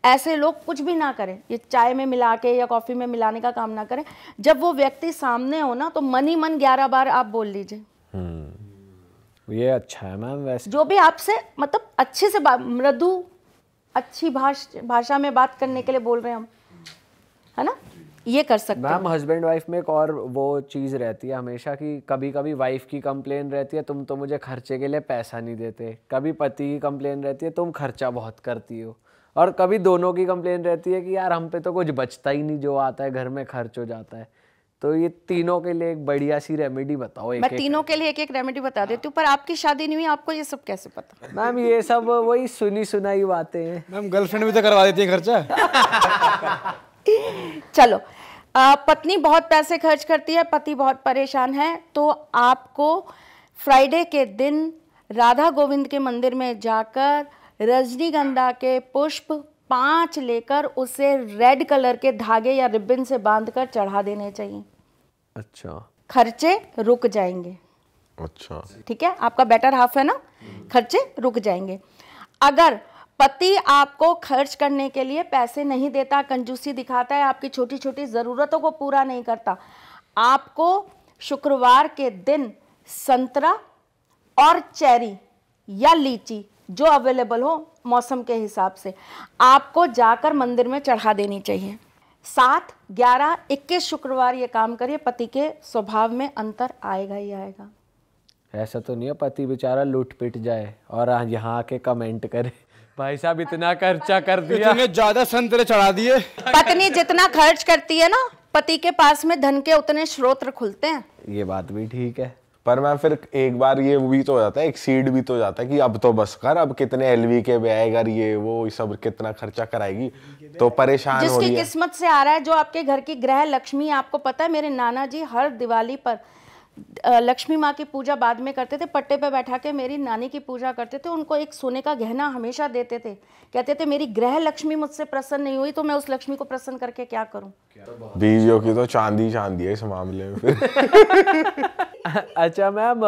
[SPEAKER 1] ऐसे लोग कुछ भी ना करें ये चाय में मिला के या कॉफ़ी में मिलाने का काम ना करें जब वो व्यक्ति सामने हो ना तो मन ही मन ग्यारह बार आप बोल लीजिए
[SPEAKER 3] हम्म। ये अच्छा है मैम वैसे
[SPEAKER 1] जो भी आपसे मतलब अच्छे से मृदु अच्छी भाष भाषा में बात करने के लिए बोल रहे हैं हम है ना ये कर सकते मैम हस्बैंड
[SPEAKER 3] वाइफ में एक और वो चीज़ रहती है हमेशा कि कभी कभी वाइफ की कंप्लेन रहती है तुम तो मुझे खर्चे के लिए पैसा नहीं देते कभी पति की कंप्लेन रहती है तुम खर्चा बहुत करती हो और कभी दोनों की कंप्लेन रहती है कि यार हम पे तो कुछ बचता ही नहीं जो आता है घर में खर्च हो जाता है तो ये तीनों के लिए एक बढ़िया सी रेमेडी बताओ एक मैं एक तीनों
[SPEAKER 1] एक के लिए एक एक रेमेडी बता देती हूँ पर आपकी शादी नहीं हुई आपको ये सब कैसे पता
[SPEAKER 3] मैम ये सब वही सुनी सुनाई बातें हैं मैम गर्लफ्रेंड भी तो करवा देती है खर्चा
[SPEAKER 1] चलो आ, पत्नी बहुत पैसे खर्च करती है पति बहुत परेशान है तो आपको फ्राइडे के दिन राधा गोविंद के मंदिर में जाकर रजनीगंधा के पुष्प पांच लेकर उसे रेड कलर के धागे या रिबन से बांधकर चढ़ा देने चाहिए अच्छा खर्चे रुक जाएंगे अच्छा ठीक है आपका बेटर हाफ है ना खर्चे रुक जाएंगे अगर पति आपको खर्च करने के लिए पैसे नहीं देता कंजूसी दिखाता है आपकी छोटी छोटी ज़रूरतों को पूरा नहीं करता आपको शुक्रवार के दिन संतरा और चेरी या लीची जो अवेलेबल हो मौसम के हिसाब से आपको जाकर मंदिर में चढ़ा देनी चाहिए सात ग्यारह इक्कीस शुक्रवार ये काम करिए पति के स्वभाव में अंतर आएगा ही आएगा
[SPEAKER 3] ऐसा तो नहीं है पति बेचारा लुट पिट जाए और यहाँ आके कमेंट करे भाई
[SPEAKER 4] साहब इतना खर्चा कर दिया इतने ज्यादा संतरे चढ़ा दिए
[SPEAKER 1] पत्नी जितना खर्च करती है ना पति के पास में धन के उतने स्रोत खुलते हैं
[SPEAKER 2] ये बात भी ठीक है पर मैं फिर एक बार ये भी तो हो जाता है एक सीड भी तो हो जाता है कि अब तो बस कर अब कितने एलवी के बैगर ये वो सब कितना खर्चा कराएगी तो परेशान जिसकी हो रही है
[SPEAKER 1] किस्मत से आ रहा है जो आपके घर की ग्रह लक्ष्मी आपको पता है मेरे नाना जी हर दिवाली पर लक्ष्मी माँ की पूजा बाद में करते थे पट्टे पे बैठा के मेरी नानी की पूजा करते थे उनको एक सोने का गहना हमेशा देते थे कहते थे मेरी ग्रह लक्ष्मी मुझसे प्रसन्न नहीं हुई तो मैं उस लक्ष्मी को प्रसन्न करके क्या करूँ
[SPEAKER 2] बीजियों की तो चांदी चांदी है इस मामले में
[SPEAKER 3] अच्छा मैम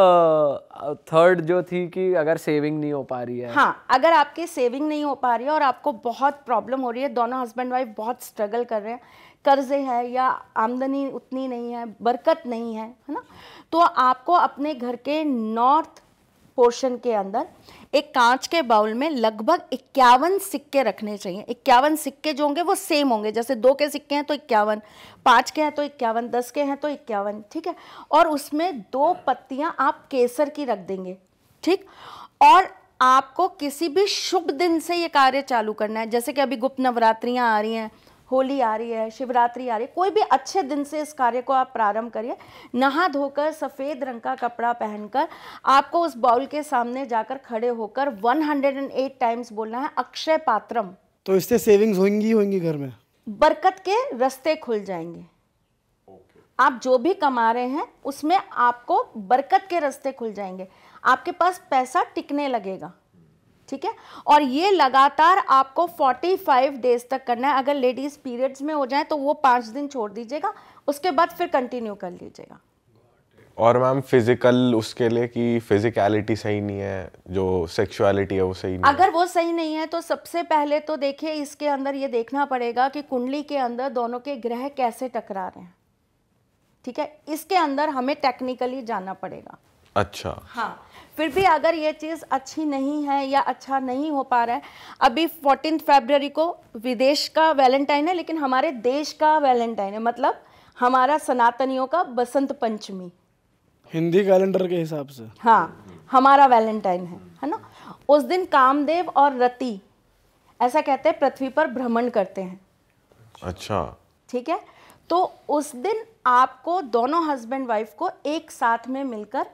[SPEAKER 3] थर्ड जो थी कि अगर सेविंग नहीं हो पा रही है हाँ
[SPEAKER 1] अगर आपकी सेविंग नहीं हो पा रही है और आपको बहुत प्रॉब्लम हो रही है दोनों हस्बैंड वाइफ बहुत स्ट्रगल कर रहे हैं कर्ज़े है या आमदनी उतनी नहीं है बरकत नहीं है है ना तो आपको अपने घर के नॉर्थ पोर्शन के अंदर एक कांच के बाउल में लगभग इक्यावन सिक्के रखने चाहिए इक्यावन सिक्के जो होंगे वो सेम होंगे जैसे दो के सिक्के हैं तो इक्यावन पाँच के हैं तो इक्यावन दस के हैं तो इक्यावन ठीक है और उसमें दो पत्तियां आप केसर की रख देंगे ठीक और आपको किसी भी शुभ दिन से ये कार्य चालू करना है जैसे कि अभी गुप्त नवरात्रियाँ आ रही हैं होली आ रही है शिवरात्रि आ रही है कोई भी अच्छे दिन से इस कार्य को आप प्रारंभ करिए नहा धोकर सफ़ेद रंग का कपड़ा पहनकर आपको उस बाउल के सामने जाकर खड़े होकर 108 टाइम्स बोलना है अक्षय पात्रम
[SPEAKER 4] तो इससे सेविंग्स होंगी होंगी घर में
[SPEAKER 1] बरकत के रस्ते खुल जाएंगे आप जो भी कमा रहे हैं उसमें आपको बरकत के रस्ते खुल जाएंगे आपके पास पैसा टिकने लगेगा ठीक है और ये लगातार आपको 45 डेज तक करना है अगर लेडीज़ पीरियड्स में हो जाए तो वो पांच दिन छोड़ दीजिएगा उसके बाद फिर कंटिन्यू कर लीजिएगा
[SPEAKER 2] और मैम फिजिकल उसके लिए कि फिजिकलिटी सही नहीं है जो सेक्सुअलिटी है वो सही नहीं
[SPEAKER 1] अगर वो सही नहीं है तो सबसे पहले तो देखिए इसके अंदर ये देखना पड़ेगा कि कुंडली के अंदर दोनों के ग्रह कैसे टकरा रहे हैं ठीक है इसके अंदर हमें टेक्निकली जाना पड़ेगा अच्छा हाँ फिर भी अगर ये चीज़ अच्छी नहीं है या अच्छा नहीं हो पा रहा है अभी फोर्टीन फेबररी को विदेश का वैलेंटाइन है लेकिन हमारे देश का वैलेंटाइन है मतलब हमारा सनातनियों का बसंत पंचमी
[SPEAKER 4] हिंदी कैलेंडर के हिसाब से
[SPEAKER 1] हाँ हमारा वैलेंटाइन है है ना उस दिन कामदेव और रति ऐसा कहते हैं पृथ्वी पर भ्रमण करते हैं अच्छा ठीक है तो उस दिन आपको दोनों हस्बैंड वाइफ को एक साथ में मिलकर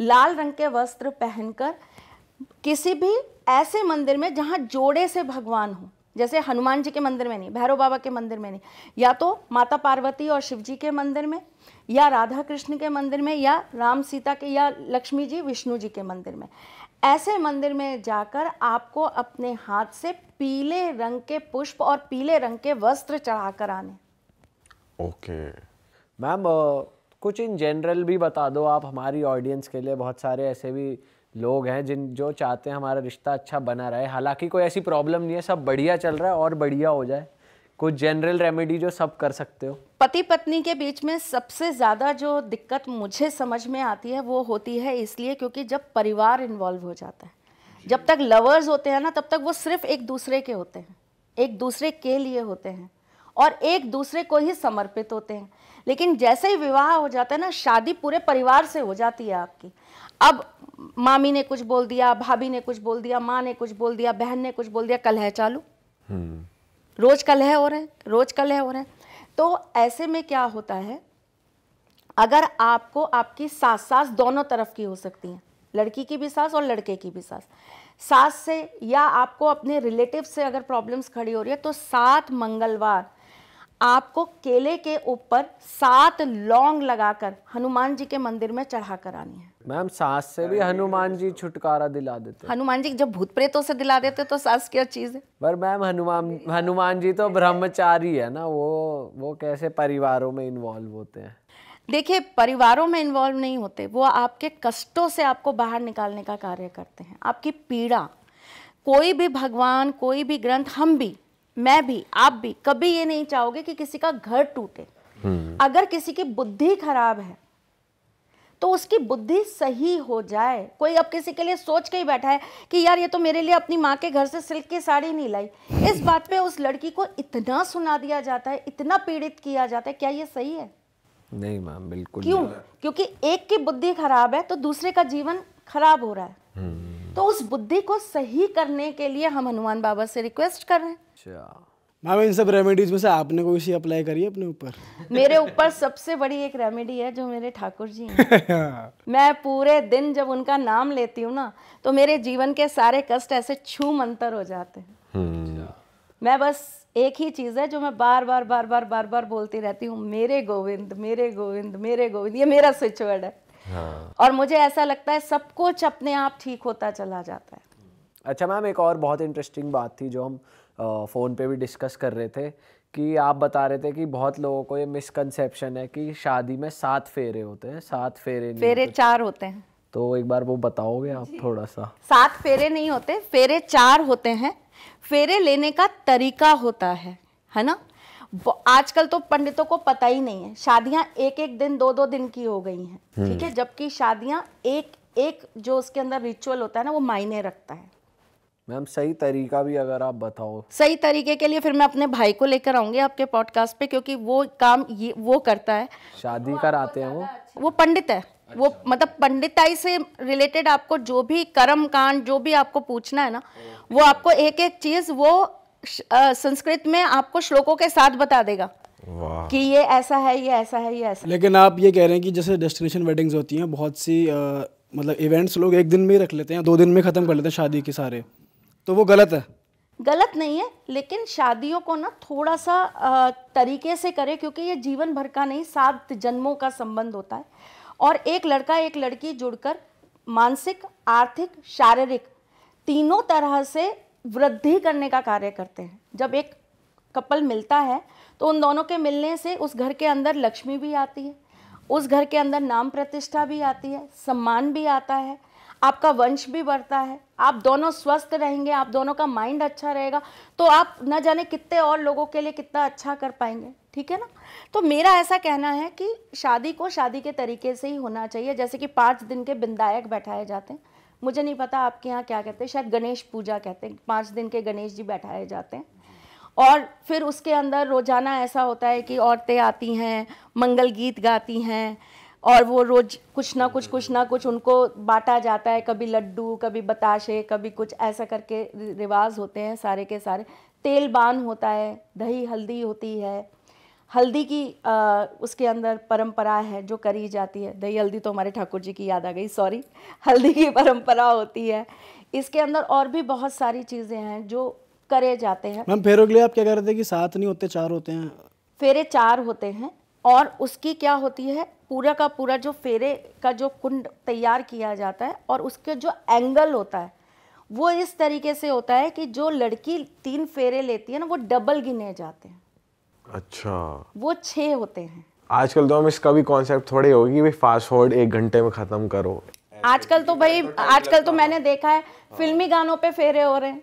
[SPEAKER 1] लाल रंग के वस्त्र पहनकर किसी भी ऐसे मंदिर में जहाँ जोड़े से भगवान हो जैसे हनुमान जी के मंदिर में नहीं भैरव बाबा के मंदिर में नहीं या तो माता पार्वती और शिव जी के मंदिर में या राधा कृष्ण के मंदिर में या राम सीता के या लक्ष्मी जी विष्णु जी के मंदिर में ऐसे मंदिर में जाकर आपको अपने हाथ से पीले रंग के पुष्प और पीले रंग के वस्त्र चढ़ा कर आने
[SPEAKER 2] ओके okay.
[SPEAKER 3] मैम कुछ इन जनरल भी बता दो आप हमारी ऑडियंस के लिए बहुत सारे ऐसे भी लोग हैं जिन जो चाहते हैं हमारा रिश्ता अच्छा बना रहे हालांकि कोई ऐसी प्रॉब्लम नहीं है सब बढ़िया चल रहा है और बढ़िया हो जाए कुछ जनरल रेमेडी जो सब कर सकते हो
[SPEAKER 1] पति पत्नी के बीच में सबसे ज़्यादा जो दिक्कत मुझे समझ में आती है वो होती है इसलिए क्योंकि जब परिवार इन्वॉल्व हो जाता है जब तक लवर्स होते हैं ना तब तक वो सिर्फ एक दूसरे के होते हैं एक दूसरे के लिए होते हैं और एक दूसरे को ही समर्पित होते हैं लेकिन जैसे ही विवाह हो जाता है ना शादी पूरे परिवार से हो जाती है आपकी अब मामी ने कुछ बोल दिया भाभी ने कुछ बोल दिया माँ ने कुछ बोल दिया बहन ने कुछ बोल दिया कलह चालू हम्म। रोज कलह हो रहे हैं रोज कलह हो रहे हैं तो ऐसे में क्या होता है अगर आपको आपकी सास सास दोनों तरफ की हो सकती हैं लड़की की भी सास और लड़के की भी सास सास से या आपको अपने रिलेटिव से अगर प्रॉब्लम्स खड़ी हो रही है तो सात मंगलवार आपको केले के ऊपर सात लौंग लगाकर हनुमान जी के मंदिर में चढ़ा कर आनी है
[SPEAKER 3] मैम सास से भी हनुमान जी छुटकारा दिला देते
[SPEAKER 1] हनुमान जी जब भूत प्रेतों से दिला देते तो सास क्या चीज है
[SPEAKER 3] पर मैम हनुमान हनुमान जी तो ब्रह्मचारी है ना वो वो कैसे परिवारों में इन्वॉल्व होते हैं
[SPEAKER 1] देखिए परिवारों में इन्वॉल्व नहीं होते वो आपके कष्टों से आपको बाहर निकालने का कार्य करते हैं आपकी पीड़ा कोई भी भगवान कोई भी ग्रंथ हम भी मैं भी आप भी कभी ये नहीं चाहोगे कि किसी का घर टूटे हम्म। अगर किसी की बुद्धि खराब है तो उसकी बुद्धि सही हो जाए कोई अब किसी के लिए सोच के ही बैठा है कि यार ये तो मेरे लिए अपनी माँ के घर से सिल्क की साड़ी नहीं लाई इस बात पे उस लड़की को इतना सुना दिया जाता है इतना पीड़ित किया जाता है क्या ये सही है
[SPEAKER 3] नहीं मैम बिल्कुल क्यों
[SPEAKER 1] क्योंकि एक की बुद्धि खराब है तो दूसरे का जीवन खराब हो रहा है हम्म। तो उस बुद्धि को सही करने के लिए हम हनुमान बाबा से रिक्वेस्ट कर रहे हैं
[SPEAKER 4] अच्छा मैम इन सब रेमेडीज में से आपने कोई सी अप्लाई करी अपने ऊपर
[SPEAKER 1] मेरे ऊपर सबसे बड़ी एक रेमेडी है जो मेरे ठाकुर जी हैं हाँ। मैं पूरे दिन जब उनका नाम लेती हूँ ना तो मेरे जीवन के सारे कष्ट ऐसे छू मंतर हो जाते हैं हम्म। अच्छा। मैं बस एक ही चीज़ है जो मैं बार बार बार बार बार बार बोलती रहती हूँ मेरे गोविंद मेरे गोविंद मेरे गोविंद ये मेरा स्विच वर्ड है हाँ। और मुझे ऐसा लगता है सब कुछ अपने आप ठीक होता चला जाता है
[SPEAKER 3] अच्छा मैम एक और बहुत इंटरेस्टिंग बात थी जो हम फ़ोन पे भी डिस्कस कर रहे थे कि आप बता रहे थे कि बहुत लोगों को ये मिसकनसेप्शन है कि शादी में सात फेरे होते हैं सात फेरे नहीं फेरे होते।
[SPEAKER 1] चार होते हैं
[SPEAKER 3] तो एक बार वो बताओगे आप थोड़ा सा
[SPEAKER 1] सात फेरे नहीं होते फेरे चार होते हैं फेरे लेने का तरीका होता है है ना आजकल तो पंडितों को पता ही नहीं है शादियां एक एक दिन दो दो दिन की हो गई हैं ठीक है हम्म। जबकि शादियां एक एक जो उसके अंदर रिचुअल होता है ना वो मायने रखता है
[SPEAKER 3] मैम सही तरीका भी अगर आप बताओ
[SPEAKER 1] सही तरीके के लिए फिर मैं अपने भाई को लेकर आऊंगी आपके पॉडकास्ट पे क्योंकि वो काम ये वो करता है शादी कराते हैं वो वो पंडित है अच्छा। वो मतलब पंडिताई से रिलेटेड आपको जो भी कर्म कांड जो भी आपको पूछना है ना वो आपको एक एक चीज वो संस्कृत में आपको श्लोकों के साथ बता देगा कि ये ऐसा है ये ऐसा है ये ऐसा
[SPEAKER 4] लेकिन आप ये कह रहे हैं कि जैसे डेस्टिनेशन वेडिंग्स होती हैं बहुत सी मतलब इवेंट्स लोग एक दिन में ही रख लेते हैं दो दिन में ख़त्म कर लेते हैं शादी के सारे तो वो गलत है
[SPEAKER 1] गलत नहीं है लेकिन शादियों को ना थोड़ा सा तरीके से करें क्योंकि ये जीवन भर का नहीं सात जन्मों का संबंध होता है और एक लड़का एक लड़की जुड़कर मानसिक आर्थिक शारीरिक तीनों तरह से वृद्धि करने का कार्य करते हैं जब एक कपल मिलता है तो उन दोनों के मिलने से उस घर के अंदर लक्ष्मी भी आती है उस घर के अंदर नाम प्रतिष्ठा भी आती है सम्मान भी आता है आपका वंश भी बढ़ता है आप दोनों स्वस्थ रहेंगे आप दोनों का माइंड अच्छा रहेगा तो आप न जाने कितने और लोगों के लिए कितना अच्छा कर पाएंगे ठीक है ना तो मेरा ऐसा कहना है कि शादी को शादी के तरीके से ही होना चाहिए जैसे कि पाँच दिन के बिंदायक बैठाए जाते हैं मुझे नहीं पता आपके यहाँ क्या कहते हैं शायद गणेश पूजा कहते हैं पाँच दिन के गणेश जी बैठाए जाते हैं और फिर उसके अंदर रोज़ाना ऐसा होता है कि औरतें आती हैं मंगल गीत गाती हैं और वो रोज कुछ ना कुछ कुछ ना कुछ उनको बांटा जाता है कभी लड्डू कभी बताशे कभी कुछ ऐसा करके रिवाज होते हैं सारे के सारे तेल बान होता है दही हल्दी होती है हल्दी की आ, उसके अंदर परंपरा है जो करी जाती है दही हल्दी तो हमारे ठाकुर जी की याद आ गई सॉरी हल्दी की परंपरा होती है इसके अंदर और भी बहुत सारी चीज़ें हैं जो करे जाते हैं मैम
[SPEAKER 4] फेरों के लिए आप क्या कह रहे थे कि सात नहीं होते चार होते हैं
[SPEAKER 1] फेरे चार होते हैं और उसकी क्या होती है पूरा का पूरा जो फेरे का जो कुंड तैयार किया जाता है और उसके जो एंगल होता है वो इस तरीके से होता है कि जो लड़की तीन फेरे लेती है ना वो डबल गिने जाते हैं अच्छा वो छः होते हैं
[SPEAKER 2] आजकल तो हम इसका भी कॉन्सेप्ट थोड़े होगी भाई फास्ट फॉरवर्ड एक घंटे में ख़त्म करो
[SPEAKER 1] आजकल तो भाई आजकल तो मैंने देखा है फिल्मी गानों पे फेरे हो रहे हैं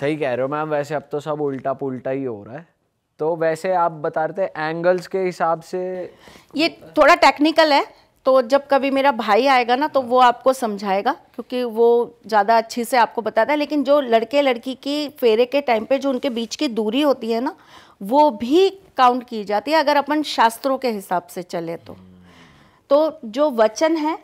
[SPEAKER 3] सही कह रहे हो मैम वैसे अब तो सब उल्टा पुल्टा ही हो रहा है तो वैसे आप बता रहे थे
[SPEAKER 1] एंगल्स के हिसाब से ये थोड़ा टेक्निकल है तो जब कभी मेरा भाई आएगा ना तो वो हाँ। आपको समझाएगा क्योंकि वो ज़्यादा अच्छे से आपको बताता है लेकिन जो लड़के लड़की की फेरे के टाइम पे जो उनके बीच की दूरी होती है ना वो भी काउंट की जाती है अगर अपन शास्त्रों के हिसाब से चले तो तो जो वचन है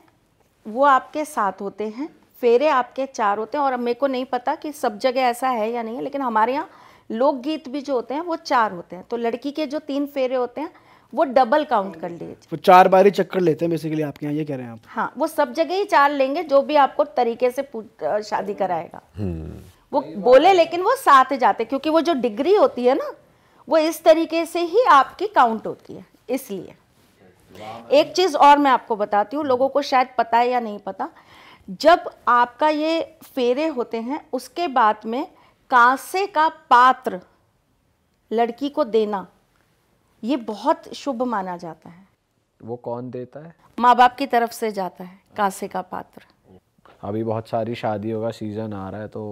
[SPEAKER 1] वो आपके साथ होते हैं फेरे आपके चार होते हैं और मेरे को नहीं पता कि सब जगह ऐसा है या नहीं है लेकिन हमारे यहाँ लोकगीत भी जो होते हैं वो चार होते हैं तो लड़की के जो तीन फेरे होते हैं वो डबल काउंट कर लीजिए
[SPEAKER 4] वो चार बार ही चक्कर लेते हैं बेसिकली आपके यहाँ ये कह रहे हैं आप
[SPEAKER 1] हाँ वो सब जगह ही चार लेंगे जो भी आपको तरीके से शादी कराएगा हम्म। वो बोले लेकिन वो साथ जाते क्योंकि वो जो डिग्री होती है ना वो इस तरीके से ही आपकी काउंट होती है इसलिए एक चीज़ और मैं आपको बताती हूँ लोगों को शायद पता है या नहीं पता जब आपका ये फेरे होते हैं उसके बाद में कांसे का पात्र लड़की को देना ये बहुत शुभ माना जाता है
[SPEAKER 3] वो कौन देता है
[SPEAKER 1] माँ बाप की तरफ से जाता है कांसे का पात्र
[SPEAKER 3] अभी बहुत सारी शादियों का सीजन आ रहा है तो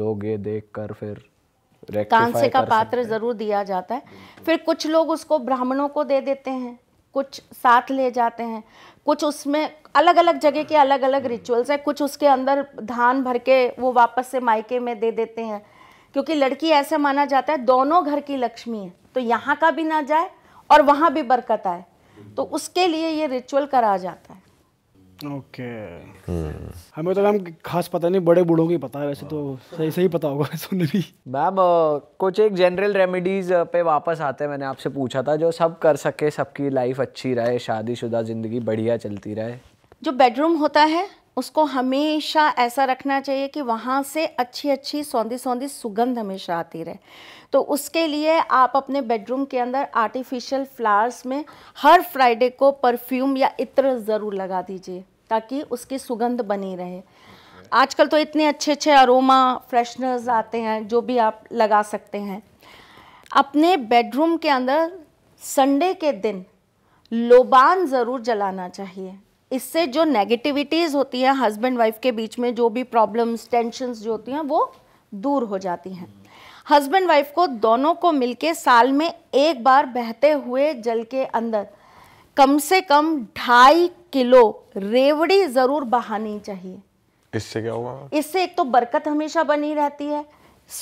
[SPEAKER 3] लोग ये देख कर फिर कांसे का पात्र
[SPEAKER 1] जरूर दिया जाता है फिर कुछ लोग उसको ब्राह्मणों को दे देते हैं कुछ साथ ले जाते हैं कुछ उसमें अलग अलग जगह के अलग अलग रिचुअल्स हैं कुछ उसके अंदर धान भर के वो वापस से मायके में दे देते हैं क्योंकि लड़की ऐसे माना जाता है दोनों घर की लक्ष्मी है तो यहाँ का भी ना जाए और वहाँ भी बरकत आए तो उसके लिए ये रिचुअल करा जाता है
[SPEAKER 4] ओके हम्म। हमें तो मैम खास पता नहीं बड़े बूढ़ों की पता है वैसे तो हाँ। सही सही पता होगा सुन भी
[SPEAKER 3] मैम कुछ एक जनरल रेमेडीज पे वापस आते हैं मैंने आपसे पूछा था जो सब कर सके सबकी लाइफ अच्छी रहे शादीशुदा ज़िंदगी बढ़िया चलती रहे
[SPEAKER 1] जो बेडरूम होता है उसको हमेशा ऐसा रखना चाहिए कि वहाँ से अच्छी अच्छी सौंधी सौंधी सुगंध हमेशा आती रहे तो उसके लिए आप अपने बेडरूम के अंदर आर्टिफिशियल फ्लावर्स में हर फ्राइडे को परफ्यूम या इत्र ज़रूर लगा दीजिए ताकि उसकी सुगंध बनी रहे आजकल तो इतने अच्छे अच्छे अरोमा फ्रेशनर्स आते हैं जो भी आप लगा सकते हैं अपने बेडरूम के अंदर संडे के दिन लोबान ज़रूर जलाना चाहिए इससे जो नेगेटिविटीज़ होती है हस्बैंड वाइफ के बीच में जो भी प्रॉब्लम्स टेंशन जो होती हैं वो दूर हो जाती हैं हस्बैंड वाइफ को दोनों को मिलके साल में एक बार बहते हुए जल के अंदर कम से कम ढाई किलो रेवड़ी ज़रूर बहानी चाहिए
[SPEAKER 2] इससे क्या हुआ
[SPEAKER 1] इससे एक तो बरकत हमेशा बनी रहती है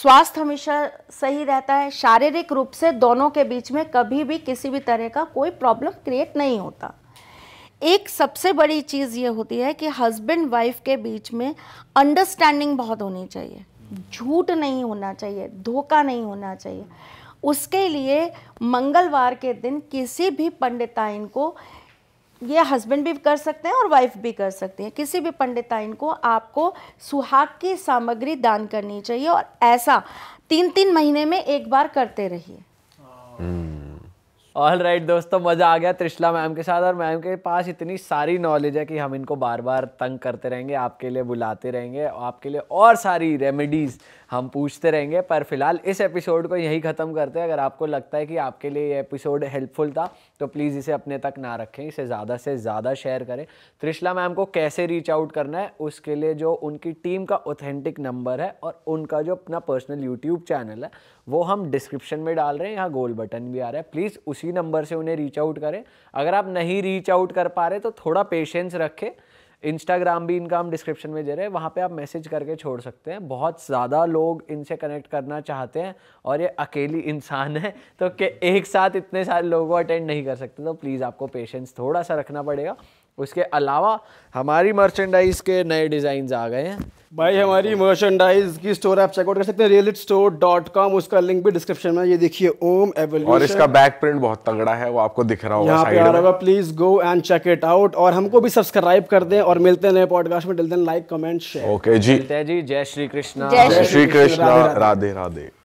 [SPEAKER 1] स्वास्थ्य हमेशा सही रहता है शारीरिक रूप से दोनों के बीच में कभी भी किसी भी तरह का कोई प्रॉब्लम क्रिएट नहीं होता एक सबसे बड़ी चीज़ ये होती है कि हस्बैंड वाइफ के बीच में अंडरस्टैंडिंग बहुत होनी चाहिए झूठ नहीं होना चाहिए धोखा नहीं होना चाहिए उसके लिए मंगलवार के दिन किसी भी पंडिताइन को ये हस्बैंड भी कर सकते हैं और वाइफ भी कर सकते हैं किसी भी पंडिताइन को आपको सुहाग की सामग्री दान करनी चाहिए और ऐसा तीन तीन महीने में एक बार करते रहिए hmm.
[SPEAKER 3] ऑल राइट right, दोस्तों मज़ा आ गया त्रिशला मैम के साथ और मैम के पास इतनी सारी नॉलेज है कि हम इनको बार बार तंग करते रहेंगे आपके लिए बुलाते रहेंगे आपके लिए और सारी रेमेडीज़ हम पूछते रहेंगे पर फिलहाल इस एपिसोड को यही ख़त्म करते हैं अगर आपको लगता है कि आपके लिए ये एपिसोड हेल्पफुल था तो प्लीज़ इसे अपने तक ना रखें इसे ज़्यादा से ज़्यादा शेयर करें त्रिशला मैम को कैसे रीच आउट करना है उसके लिए जो उनकी टीम का ऑथेंटिक नंबर है और उनका जो अपना पर्सनल यूट्यूब चैनल है वो हम डिस्क्रिप्शन में डाल रहे हैं यहाँ गोल बटन भी आ रहा है प्लीज़ उसी नंबर से उन्हें रीच आउट करें अगर आप नहीं रीच आउट कर पा रहे तो थोड़ा पेशेंस रखें इंस्टाग्राम भी इनका हम डिस्क्रिप्शन में दे रहे हैं वहाँ पे आप मैसेज करके छोड़ सकते हैं बहुत ज़्यादा लोग इनसे कनेक्ट करना चाहते हैं और ये अकेली इंसान है तो के एक साथ इतने सारे लोगों को अटेंड नहीं कर सकते तो प्लीज़ आपको पेशेंस थोड़ा सा रखना पड़ेगा उसके अलावा हमारी
[SPEAKER 4] मर्चेंडाइज के नए डिज़ाइन आ गए हैं भाई हमारी मर्चेंडाइज की स्टोर आप चेकआउट कर सकते हैं रियल स्टोर डॉट कॉम उसका लिंक भी डिस्क्रिप्शन में ये देखिए ओम एवल्यूशन और इसका
[SPEAKER 2] बैक प्रिंट बहुत तगड़ा है वो आपको दिख रहा होगा यहाँ पे आ रहा होगा
[SPEAKER 4] please go and check it out और हमको भी सब्सक्राइब कर दें और मिलते हैं नए पॉडकास्ट में till then like comment share okay जी
[SPEAKER 2] मिलते
[SPEAKER 3] हैं जी जय श्री कृष्ण जय श्री कृष्ण
[SPEAKER 2] राधे राधे